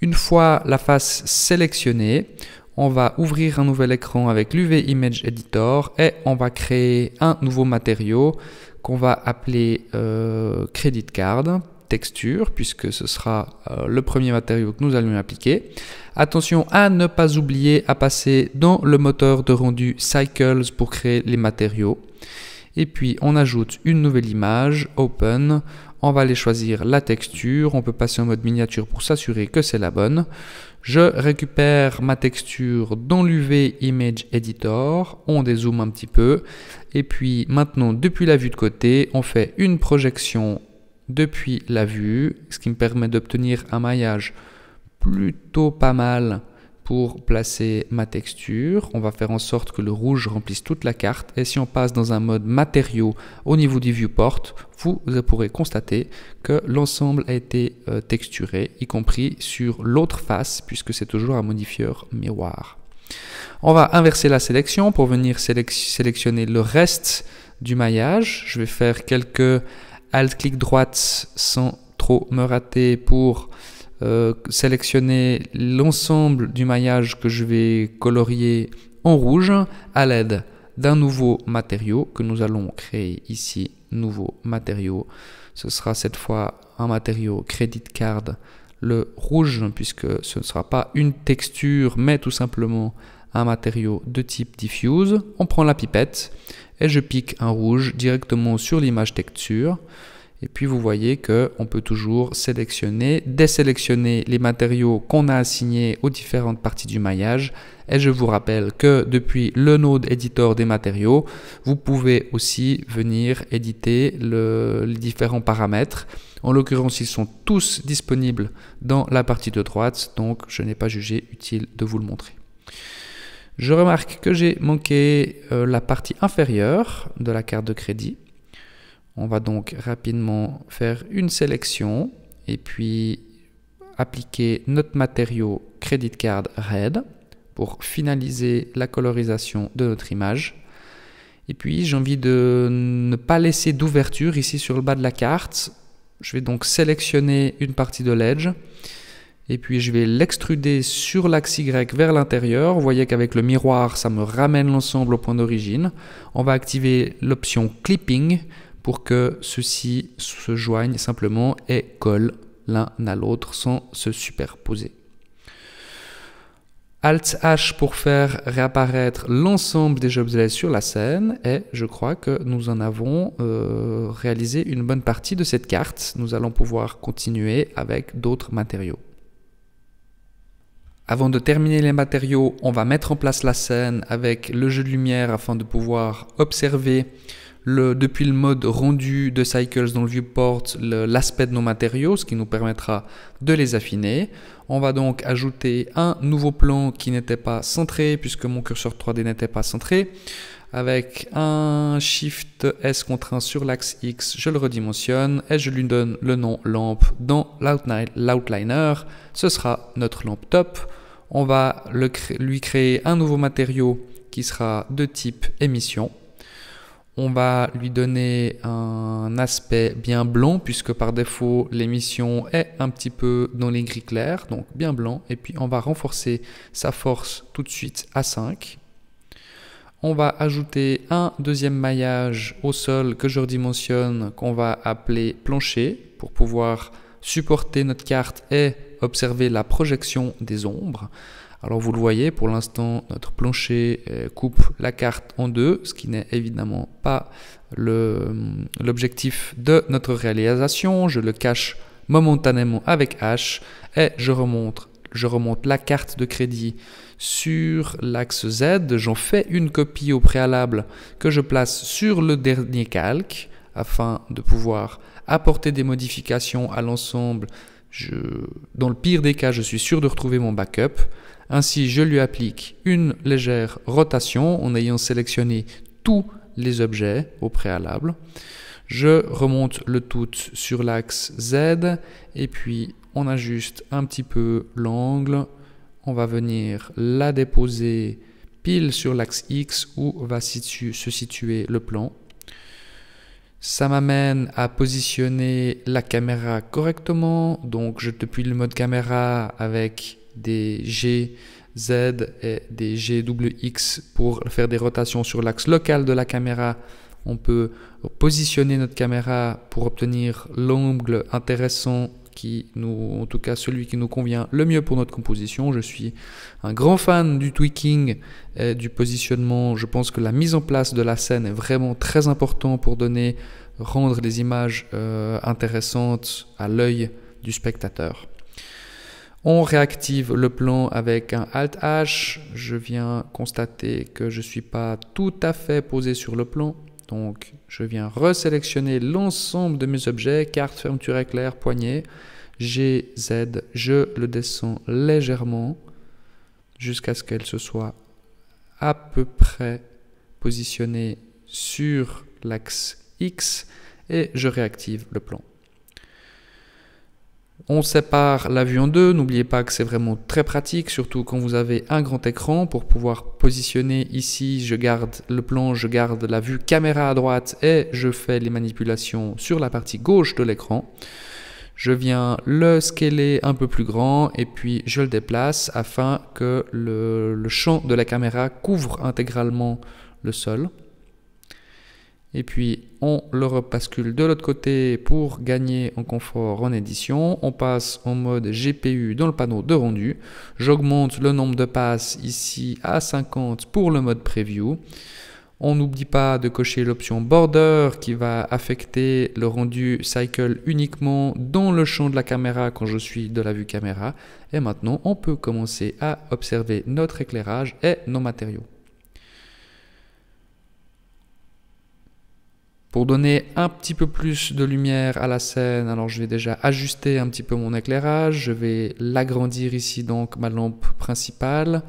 Une fois la face sélectionnée, on va ouvrir un nouvel écran avec l'UV Image Editor et on va créer un nouveau matériau qu'on va appeler euh, Credit Card texture puisque ce sera euh, le premier matériau que nous allons appliquer. Attention à ne pas oublier à passer dans le moteur de rendu Cycles pour créer les matériaux. Et puis on ajoute une nouvelle image, Open, on va aller choisir la texture, on peut passer en mode miniature pour s'assurer que c'est la bonne. Je récupère ma texture dans l'UV Image Editor, on dézoome un petit peu, et puis maintenant depuis la vue de côté, on fait une projection depuis la vue, ce qui me permet d'obtenir un maillage plutôt pas mal pour placer ma texture. On va faire en sorte que le rouge remplisse toute la carte. Et si on passe dans un mode matériaux au niveau du viewport, vous pourrez constater que l'ensemble a été euh, texturé, y compris sur l'autre face, puisque c'est toujours un modifieur miroir. On va inverser la sélection pour venir sélectionner le reste du maillage. Je vais faire quelques Alt-clic droite sans trop me rater pour euh, sélectionner l'ensemble du maillage que je vais colorier en rouge à l'aide d'un nouveau matériau que nous allons créer ici. Nouveau matériau. Ce sera cette fois un matériau credit card, le rouge, puisque ce ne sera pas une texture, mais tout simplement un matériau de type diffuse. On prend la pipette et je pique un rouge directement sur l'image texture. Et puis vous voyez que qu'on peut toujours sélectionner, désélectionner les matériaux qu'on a assignés aux différentes parties du maillage. Et je vous rappelle que depuis le node éditeur des matériaux, vous pouvez aussi venir éditer les différents paramètres. En l'occurrence, ils sont tous disponibles dans la partie de droite, donc je n'ai pas jugé utile de vous le montrer. Je remarque que j'ai manqué euh, la partie inférieure de la carte de crédit. On va donc rapidement faire une sélection et puis appliquer notre matériau Credit Card Red pour finaliser la colorisation de notre image. Et puis j'ai envie de ne pas laisser d'ouverture ici sur le bas de la carte. Je vais donc sélectionner une partie de l'edge et puis je vais l'extruder sur l'axe Y vers l'intérieur. Vous voyez qu'avec le miroir, ça me ramène l'ensemble au point d'origine. On va activer l'option clipping pour que ceux-ci se joignent simplement et collent l'un à l'autre sans se superposer. Alt H pour faire réapparaître l'ensemble des objets sur la scène et je crois que nous en avons euh, réalisé une bonne partie de cette carte. Nous allons pouvoir continuer avec d'autres matériaux. Avant de terminer les matériaux, on va mettre en place la scène avec le jeu de lumière afin de pouvoir observer depuis le mode rendu de Cycles dans le viewport l'aspect de nos matériaux, ce qui nous permettra de les affiner. On va donc ajouter un nouveau plan qui n'était pas centré puisque mon curseur 3D n'était pas centré avec un shift S contraint sur l'axe X, je le redimensionne et je lui donne le nom lampe dans l'outliner. Ce sera notre lampe top. On va lui créer un nouveau matériau qui sera de type émission. On va lui donner un aspect bien blanc puisque par défaut l'émission est un petit peu dans les gris clairs, donc bien blanc. Et puis on va renforcer sa force tout de suite à 5. On va ajouter un deuxième maillage au sol que je redimensionne, qu'on va appeler plancher, pour pouvoir supporter notre carte et observer la projection des ombres. Alors vous le voyez, pour l'instant, notre plancher euh, coupe la carte en deux, ce qui n'est évidemment pas euh, l'objectif de notre réalisation. Je le cache momentanément avec H et je remonte je remonte la carte de crédit sur l'axe Z, j'en fais une copie au préalable que je place sur le dernier calque afin de pouvoir apporter des modifications à l'ensemble. dans le pire des cas, je suis sûr de retrouver mon backup. Ainsi, je lui applique une légère rotation en ayant sélectionné tous les objets au préalable. Je remonte le tout sur l'axe Z et puis on ajuste un petit peu l'angle, on va venir la déposer pile sur l'axe X où va se situer le plan. Ça m'amène à positionner la caméra correctement, donc je depuis le mode caméra avec des GZ et des GWX pour faire des rotations sur l'axe local de la caméra. On peut positionner notre caméra pour obtenir l'angle intéressant qui nous, en tout cas celui qui nous convient le mieux pour notre composition. Je suis un grand fan du tweaking, et du positionnement. Je pense que la mise en place de la scène est vraiment très important pour donner, rendre les images euh, intéressantes à l'œil du spectateur. On réactive le plan avec un Alt H. Je viens constater que je ne suis pas tout à fait posé sur le plan. Donc, je viens resélectionner l'ensemble de mes objets, carte, fermeture éclair, poignée, G, Z. Je le descends légèrement jusqu'à ce qu'elle se soit à peu près positionnée sur l'axe X et je réactive le plan. On sépare la vue en deux, n'oubliez pas que c'est vraiment très pratique, surtout quand vous avez un grand écran pour pouvoir positionner ici, je garde le plan, je garde la vue caméra à droite et je fais les manipulations sur la partie gauche de l'écran. Je viens le scaler un peu plus grand et puis je le déplace afin que le, le champ de la caméra couvre intégralement le sol. Et puis on le repascule de l'autre côté pour gagner en confort en édition. On passe en mode GPU dans le panneau de rendu. J'augmente le nombre de passes ici à 50 pour le mode preview. On n'oublie pas de cocher l'option border qui va affecter le rendu cycle uniquement dans le champ de la caméra quand je suis de la vue caméra. Et maintenant, on peut commencer à observer notre éclairage et nos matériaux. Pour donner un petit peu plus de lumière à la scène, alors je vais déjà ajuster un petit peu mon éclairage, je vais l'agrandir ici donc ma lampe principale.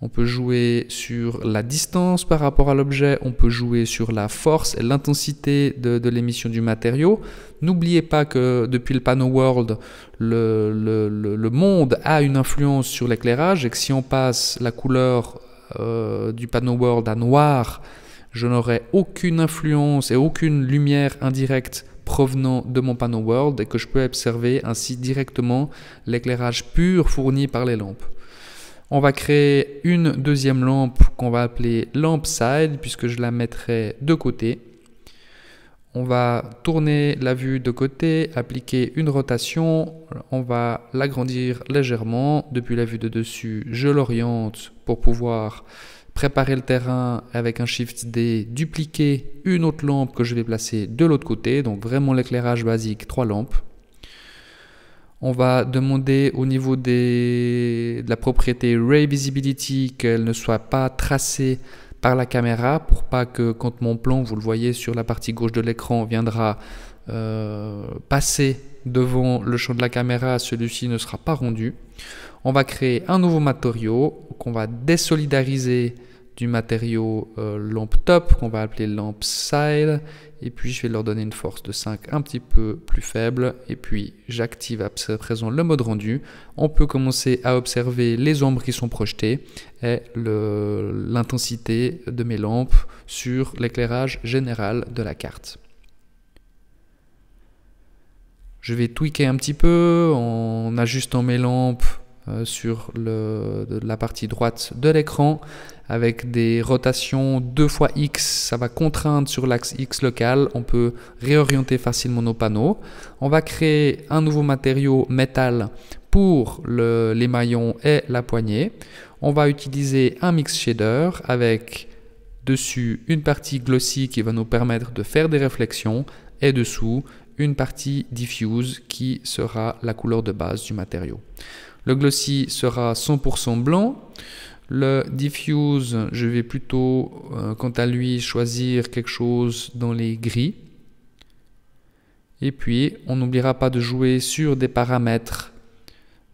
On peut jouer sur la distance par rapport à l'objet, on peut jouer sur la force et l'intensité de, l'émission du matériau. N'oubliez pas que depuis le panneau World, le, monde a une influence sur l'éclairage et que si on passe la couleur euh, du panneau World à noir, je n'aurai aucune influence et aucune lumière indirecte provenant de mon panneau World et que je peux observer ainsi directement l'éclairage pur fourni par les lampes. On va créer une deuxième lampe qu'on va appeler lamp side puisque je la mettrai de côté. On va tourner la vue de côté, appliquer une rotation, on va l'agrandir légèrement. Depuis la vue de dessus, je l'oriente pour pouvoir préparer le terrain avec un Shift D, dupliquer une autre lampe que je vais placer de l'autre côté, donc vraiment l'éclairage basique, trois lampes. On va demander au niveau des, de la propriété Ray Visibility qu'elle ne soit pas tracée par la caméra pour pas que quand mon plan, vous le voyez sur la partie gauche de l'écran, viendra euh, passer devant le champ de la caméra, celui-ci ne sera pas rendu. On va créer un nouveau matériau qu'on va désolidariser du matériau lamp euh, lampe top qu'on va appeler lampe side et puis je vais leur donner une force de 5 un petit peu plus faible et puis j'active à présent le mode rendu on peut commencer à observer les ombres qui sont projetées et l'intensité de mes lampes sur l'éclairage général de la carte je vais tweaker un petit peu en ajustant mes lampes euh, sur la partie droite de l'écran avec des rotations 2 fois X, ça va contraindre sur l'axe X local, on peut réorienter facilement nos panneaux. On va créer un nouveau matériau métal pour les maillons et la poignée. On va utiliser un mix shader avec dessus une partie glossy qui va nous permettre de faire des réflexions et dessous une partie diffuse qui sera la couleur de base du matériau. Le glossy sera 100% blanc. Le diffuse, je vais plutôt, euh, quant à lui, choisir quelque chose dans les gris. Et puis, on n'oubliera pas de jouer sur des paramètres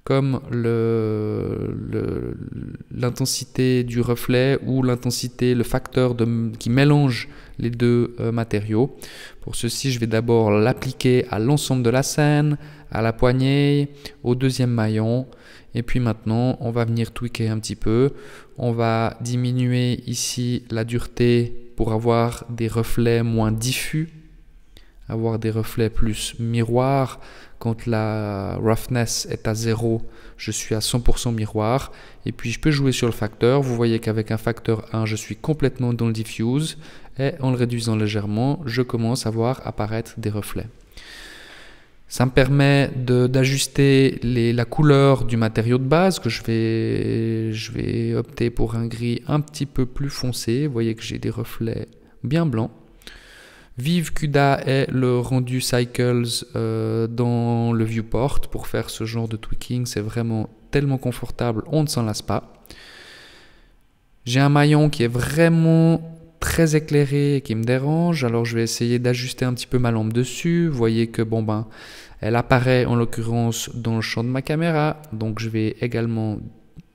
comme l'intensité du reflet ou l'intensité, le facteur qui mélange les deux euh, matériaux. Pour ceci, je vais d'abord l'appliquer à l'ensemble de la scène, à la poignée, au deuxième maillon, et puis maintenant, on va venir tweaker un petit peu. On va diminuer ici la dureté pour avoir des reflets moins diffus, avoir des reflets plus miroirs. Quand la roughness est à 0, je suis à 100% miroir. Et puis je peux jouer sur le facteur. Vous voyez qu'avec un facteur 1, je suis complètement dans le diffuse. Et en le réduisant légèrement, je commence à voir apparaître des reflets. Ça me permet d'ajuster la couleur du matériau de base, que je vais, opter pour un gris un petit peu plus foncé. Vous voyez que j'ai des reflets bien blancs. Vive CUDA est le rendu Cycles euh, dans le viewport. Pour faire ce genre de tweaking, c'est vraiment tellement confortable, on ne s'en lasse pas. J'ai un maillon qui est vraiment très éclairé et qui me dérange, alors je vais essayer d'ajuster un petit peu ma lampe dessus. Vous voyez que bon ben elle apparaît en l'occurrence dans le champ de ma caméra, donc je vais également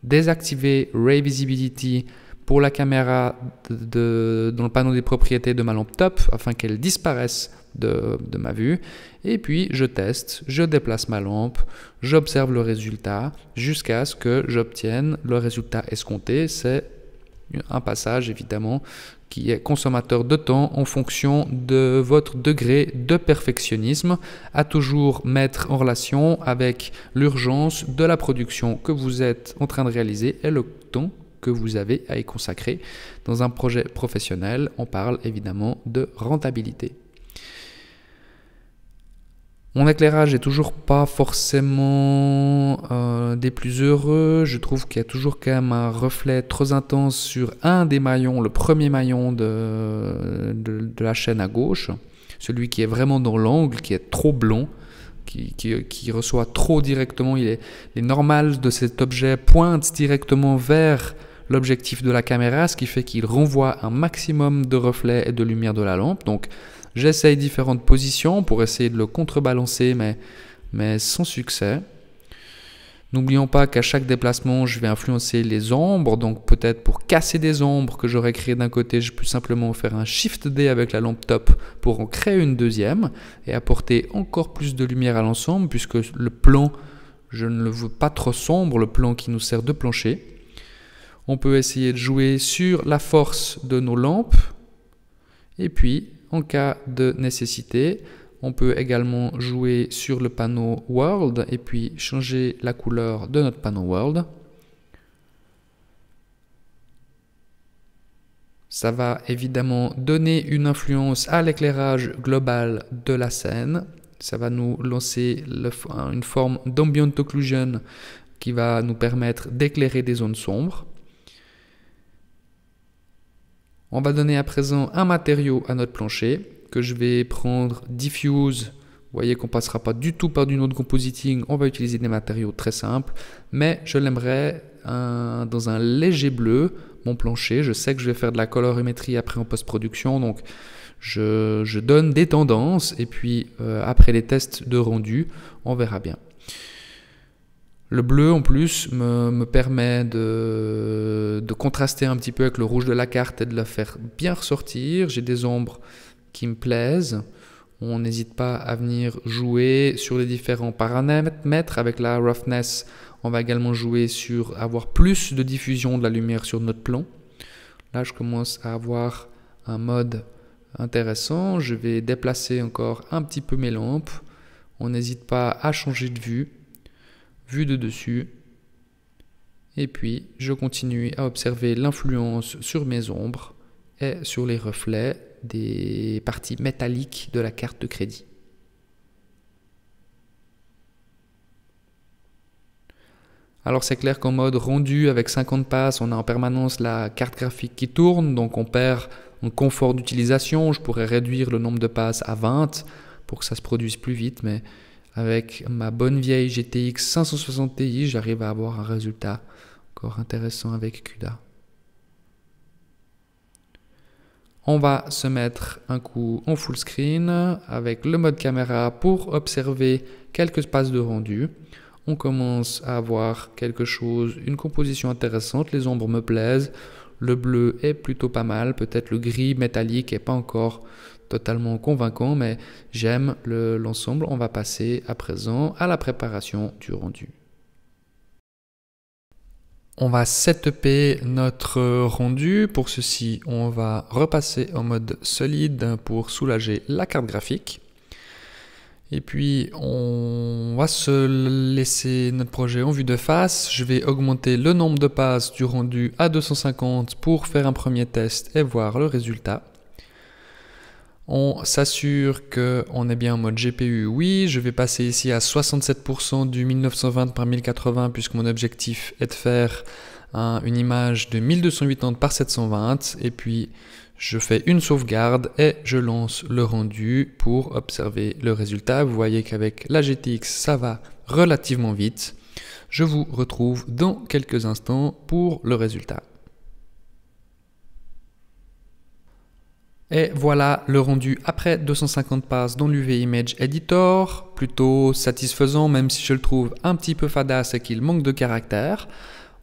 désactiver Ray Visibility pour la caméra dans le panneau des propriétés de ma lampe top afin qu'elle disparaisse de, ma vue. Et puis je teste, je déplace ma lampe, j'observe le résultat jusqu'à ce que j'obtienne le résultat escompté. C'est un passage évidemment qui est consommateur de temps en fonction de votre degré de perfectionnisme, à toujours mettre en relation avec l'urgence de la production que vous êtes en train de réaliser et le temps que vous avez à y consacrer. Dans un projet professionnel, on parle évidemment de rentabilité. Mon éclairage est toujours pas forcément euh, des plus heureux. Je trouve qu'il y a toujours quand même un reflet trop intense sur un des maillons, le premier maillon de, de, la chaîne à gauche, celui qui est vraiment dans l'angle, qui est trop blond. Qui, reçoit trop directement. Il est, de cet objet pointe directement vers l'objectif de la caméra, ce qui fait qu'il renvoie un maximum de reflets et de lumière de la lampe. Donc J'essaye différentes positions pour essayer de le contrebalancer, mais, mais sans succès. N'oublions pas qu'à chaque déplacement, je vais influencer les ombres, donc peut-être pour casser des ombres que j'aurais créées d'un côté, je peux simplement faire un Shift D avec la lampe top pour en créer une deuxième et apporter encore plus de lumière à l'ensemble puisque le plan, je ne le veux pas trop sombre, le plan qui nous sert de plancher. On peut essayer de jouer sur la force de nos lampes et puis en cas de nécessité. On peut également jouer sur le panneau World et puis changer la couleur de notre panneau World. Ça va évidemment donner une influence à l'éclairage global de la scène. Ça va nous lancer une forme d'ambient occlusion qui va nous permettre d'éclairer des zones sombres. On va donner à présent un matériau à notre plancher que je vais prendre diffuse. Vous voyez qu'on passera pas du tout par du node compositing, on va utiliser des matériaux très simples, mais je l'aimerais dans un léger bleu, mon plancher. Je sais que je vais faire de la colorimétrie après en post-production, donc je, donne des tendances et puis euh, après les tests de rendu, on verra bien. Le bleu en plus me, permet de, de, contraster un petit peu avec le rouge de la carte et de la faire bien ressortir. J'ai des ombres qui me plaisent. On n'hésite pas à venir jouer sur les différents paramètres. Avec la roughness, on va également jouer sur avoir plus de diffusion de la lumière sur notre plan. Là, je commence à avoir un mode intéressant. Je vais déplacer encore un petit peu mes lampes. On n'hésite pas à changer de vue vue de dessus. Et puis, je continue à observer l'influence sur mes ombres et sur les reflets des parties métalliques de la carte de crédit. Alors c'est clair qu'en mode rendu avec 50 passes, on a en permanence la carte graphique qui tourne, donc on perd en confort d'utilisation. Je pourrais réduire le nombre de passes à 20 pour que ça se produise plus vite, mais avec ma bonne vieille GTX 560 Ti, j'arrive à avoir un résultat encore intéressant avec CUDA. On va se mettre un coup en full screen avec le mode caméra pour observer quelques espaces de rendu. On commence à avoir quelque chose, une composition intéressante, les ombres me plaisent, le bleu est plutôt pas mal, peut-être le gris métallique n'est pas encore totalement convaincant, mais j'aime l'ensemble. On va passer à présent à la préparation du rendu. On va setup notre rendu. Pour ceci, on va repasser en mode solide pour soulager la carte graphique. Et puis, on va se laisser notre projet en vue de face. Je vais augmenter le nombre de passes du rendu à 250 pour faire un premier test et voir le résultat. On s'assure qu'on est bien en mode GPU, oui. Je vais passer ici à 67% du 1920 par 1080 puisque mon objectif est de faire une image de 1280 par 720. Et puis je fais une sauvegarde et je lance le rendu pour observer le résultat. Vous voyez qu'avec la GTX, ça va relativement vite. Je vous retrouve dans quelques instants pour le résultat. Et voilà le rendu après 250 passes dans l'UV Image Editor, plutôt satisfaisant même si je le trouve un petit peu fadasse et qu'il manque de caractère.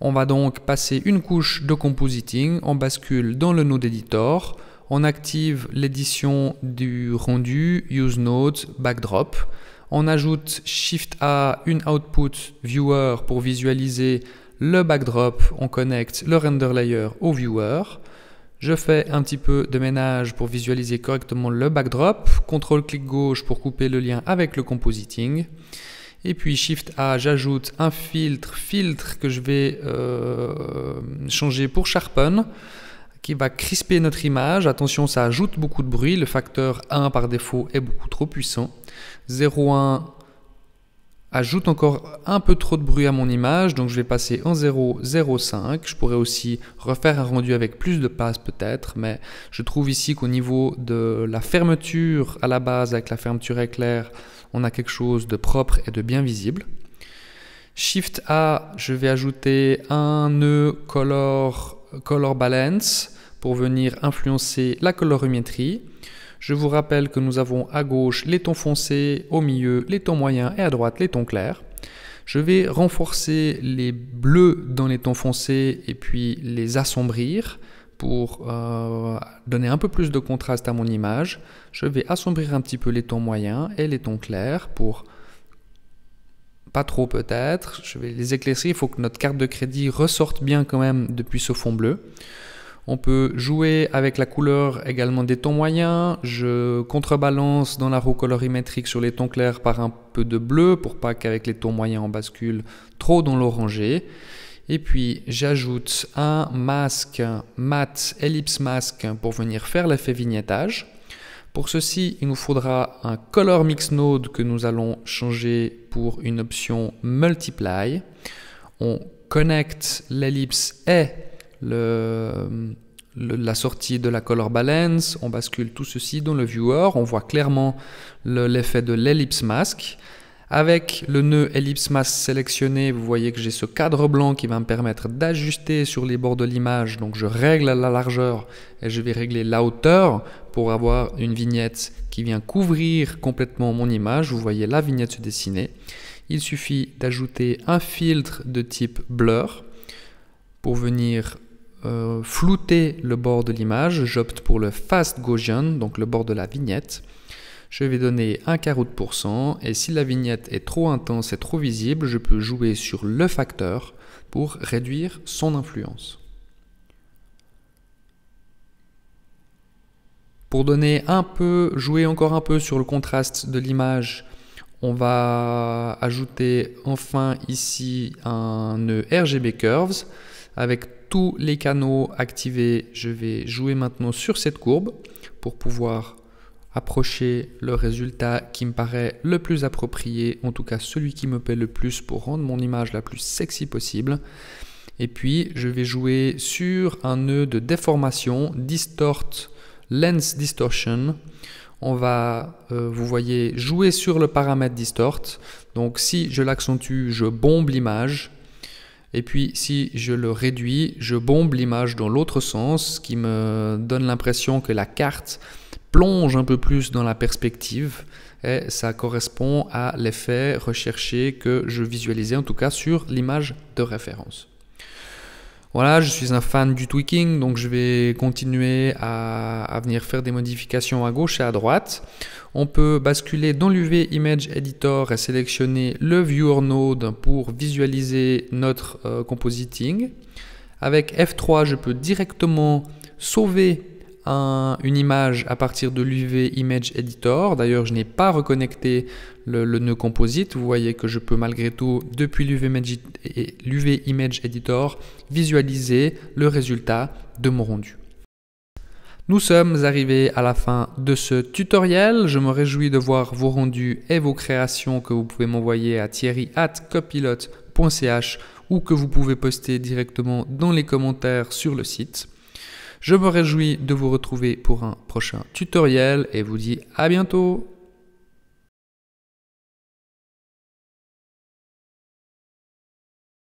On va donc passer une couche de compositing, on bascule dans le node editor, on active l'édition du rendu, use node, backdrop, on ajoute Shift A, une output viewer pour visualiser le backdrop, on connecte le render layer au viewer, je fais un petit peu de ménage pour visualiser correctement le backdrop. CTRL-clic gauche pour couper le lien avec le compositing. Et puis Shift A, j'ajoute un filtre, filtre que je vais euh, changer pour Sharpen, qui va crisper notre image. Attention, ça ajoute beaucoup de bruit. Le facteur 1 par défaut est beaucoup trop puissant. 0,1 ajoute encore un peu trop de bruit à mon image, donc je vais passer en 0,05. Je pourrais aussi refaire un rendu avec plus de passe peut-être, mais je trouve ici qu'au niveau de la fermeture à la base avec la fermeture éclair, on a quelque chose de propre et de bien visible. Shift A, je vais ajouter un nœud color, color balance pour venir influencer la colorimétrie. Je vous rappelle que nous avons à gauche les tons foncés, au milieu les tons moyens et à droite les tons clairs. Je vais renforcer les bleus dans les tons foncés et puis les assombrir pour euh, donner un peu plus de contraste à mon image. Je vais assombrir un petit peu les tons moyens et les tons clairs pour pas trop peut-être. Je vais les éclaircir. Il faut que notre carte de crédit ressorte bien quand même depuis ce fond bleu. On peut jouer avec la couleur également des tons moyens. Je contrebalance dans la roue colorimétrique sur les tons clairs par un peu de bleu pour pas qu'avec les tons moyens on bascule trop dans l'orangé. Et puis j'ajoute un masque mat, ellipse masque pour venir faire l'effet vignettage. Pour ceci, il nous faudra un color mix node que nous allons changer pour une option multiply. On connecte l'ellipse et la sortie de la color balance, on bascule tout ceci dans le viewer, on voit clairement l'effet de l'ellipse mask Avec le nœud ellipse mask sélectionné, vous voyez que j'ai ce cadre blanc qui va me permettre d'ajuster sur les bords de l'image. Donc je règle la largeur et je vais régler la hauteur pour avoir une vignette qui vient couvrir complètement mon image. Vous voyez la vignette se dessiner. Il suffit d'ajouter un filtre de type blur pour venir euh, flouter le bord de l'image, j'opte pour le fast Gaussian, donc le bord de la vignette. Je vais donner un carreau de pourcent et si la vignette est trop intense et trop visible, je peux jouer sur le facteur pour réduire son influence. Pour donner un peu, jouer encore un peu sur le contraste de l'image, on va ajouter enfin ici un RGB Curves avec tous les canaux activés, je vais jouer maintenant sur cette courbe pour pouvoir approcher le résultat qui me paraît le plus approprié, en tout cas celui qui me plaît le plus pour rendre mon image la plus sexy possible. Et puis je vais jouer sur un nœud de déformation, distort, lens distortion. On va, euh, vous voyez, jouer sur le paramètre distort. Donc si je l'accentue, je bombe l'image. Et puis si je le réduis, je bombe l'image dans l'autre sens, ce qui me donne l'impression que la carte plonge un peu plus dans la perspective. Et ça correspond à l'effet recherché que je visualisais en tout cas sur l'image de référence voilà, je suis un fan du tweaking, donc je vais continuer à, venir faire des modifications à gauche et à droite. On peut basculer dans l'UV Image Editor et sélectionner le Viewer Node pour visualiser notre euh, compositing. Avec F3, je peux directement sauver une image à partir de l'UV Image Editor. D'ailleurs, je n'ai pas reconnecté le, nœud composite. Vous voyez que je peux malgré tout, depuis l'UV Image, Editor, visualiser le résultat de mon rendu. Nous sommes arrivés à la fin de ce tutoriel. Je me réjouis de voir vos rendus et vos créations que vous pouvez m'envoyer à thierry ou que vous pouvez poster directement dans les commentaires sur le site. Je me réjouis de vous retrouver pour un prochain tutoriel et vous dis à bientôt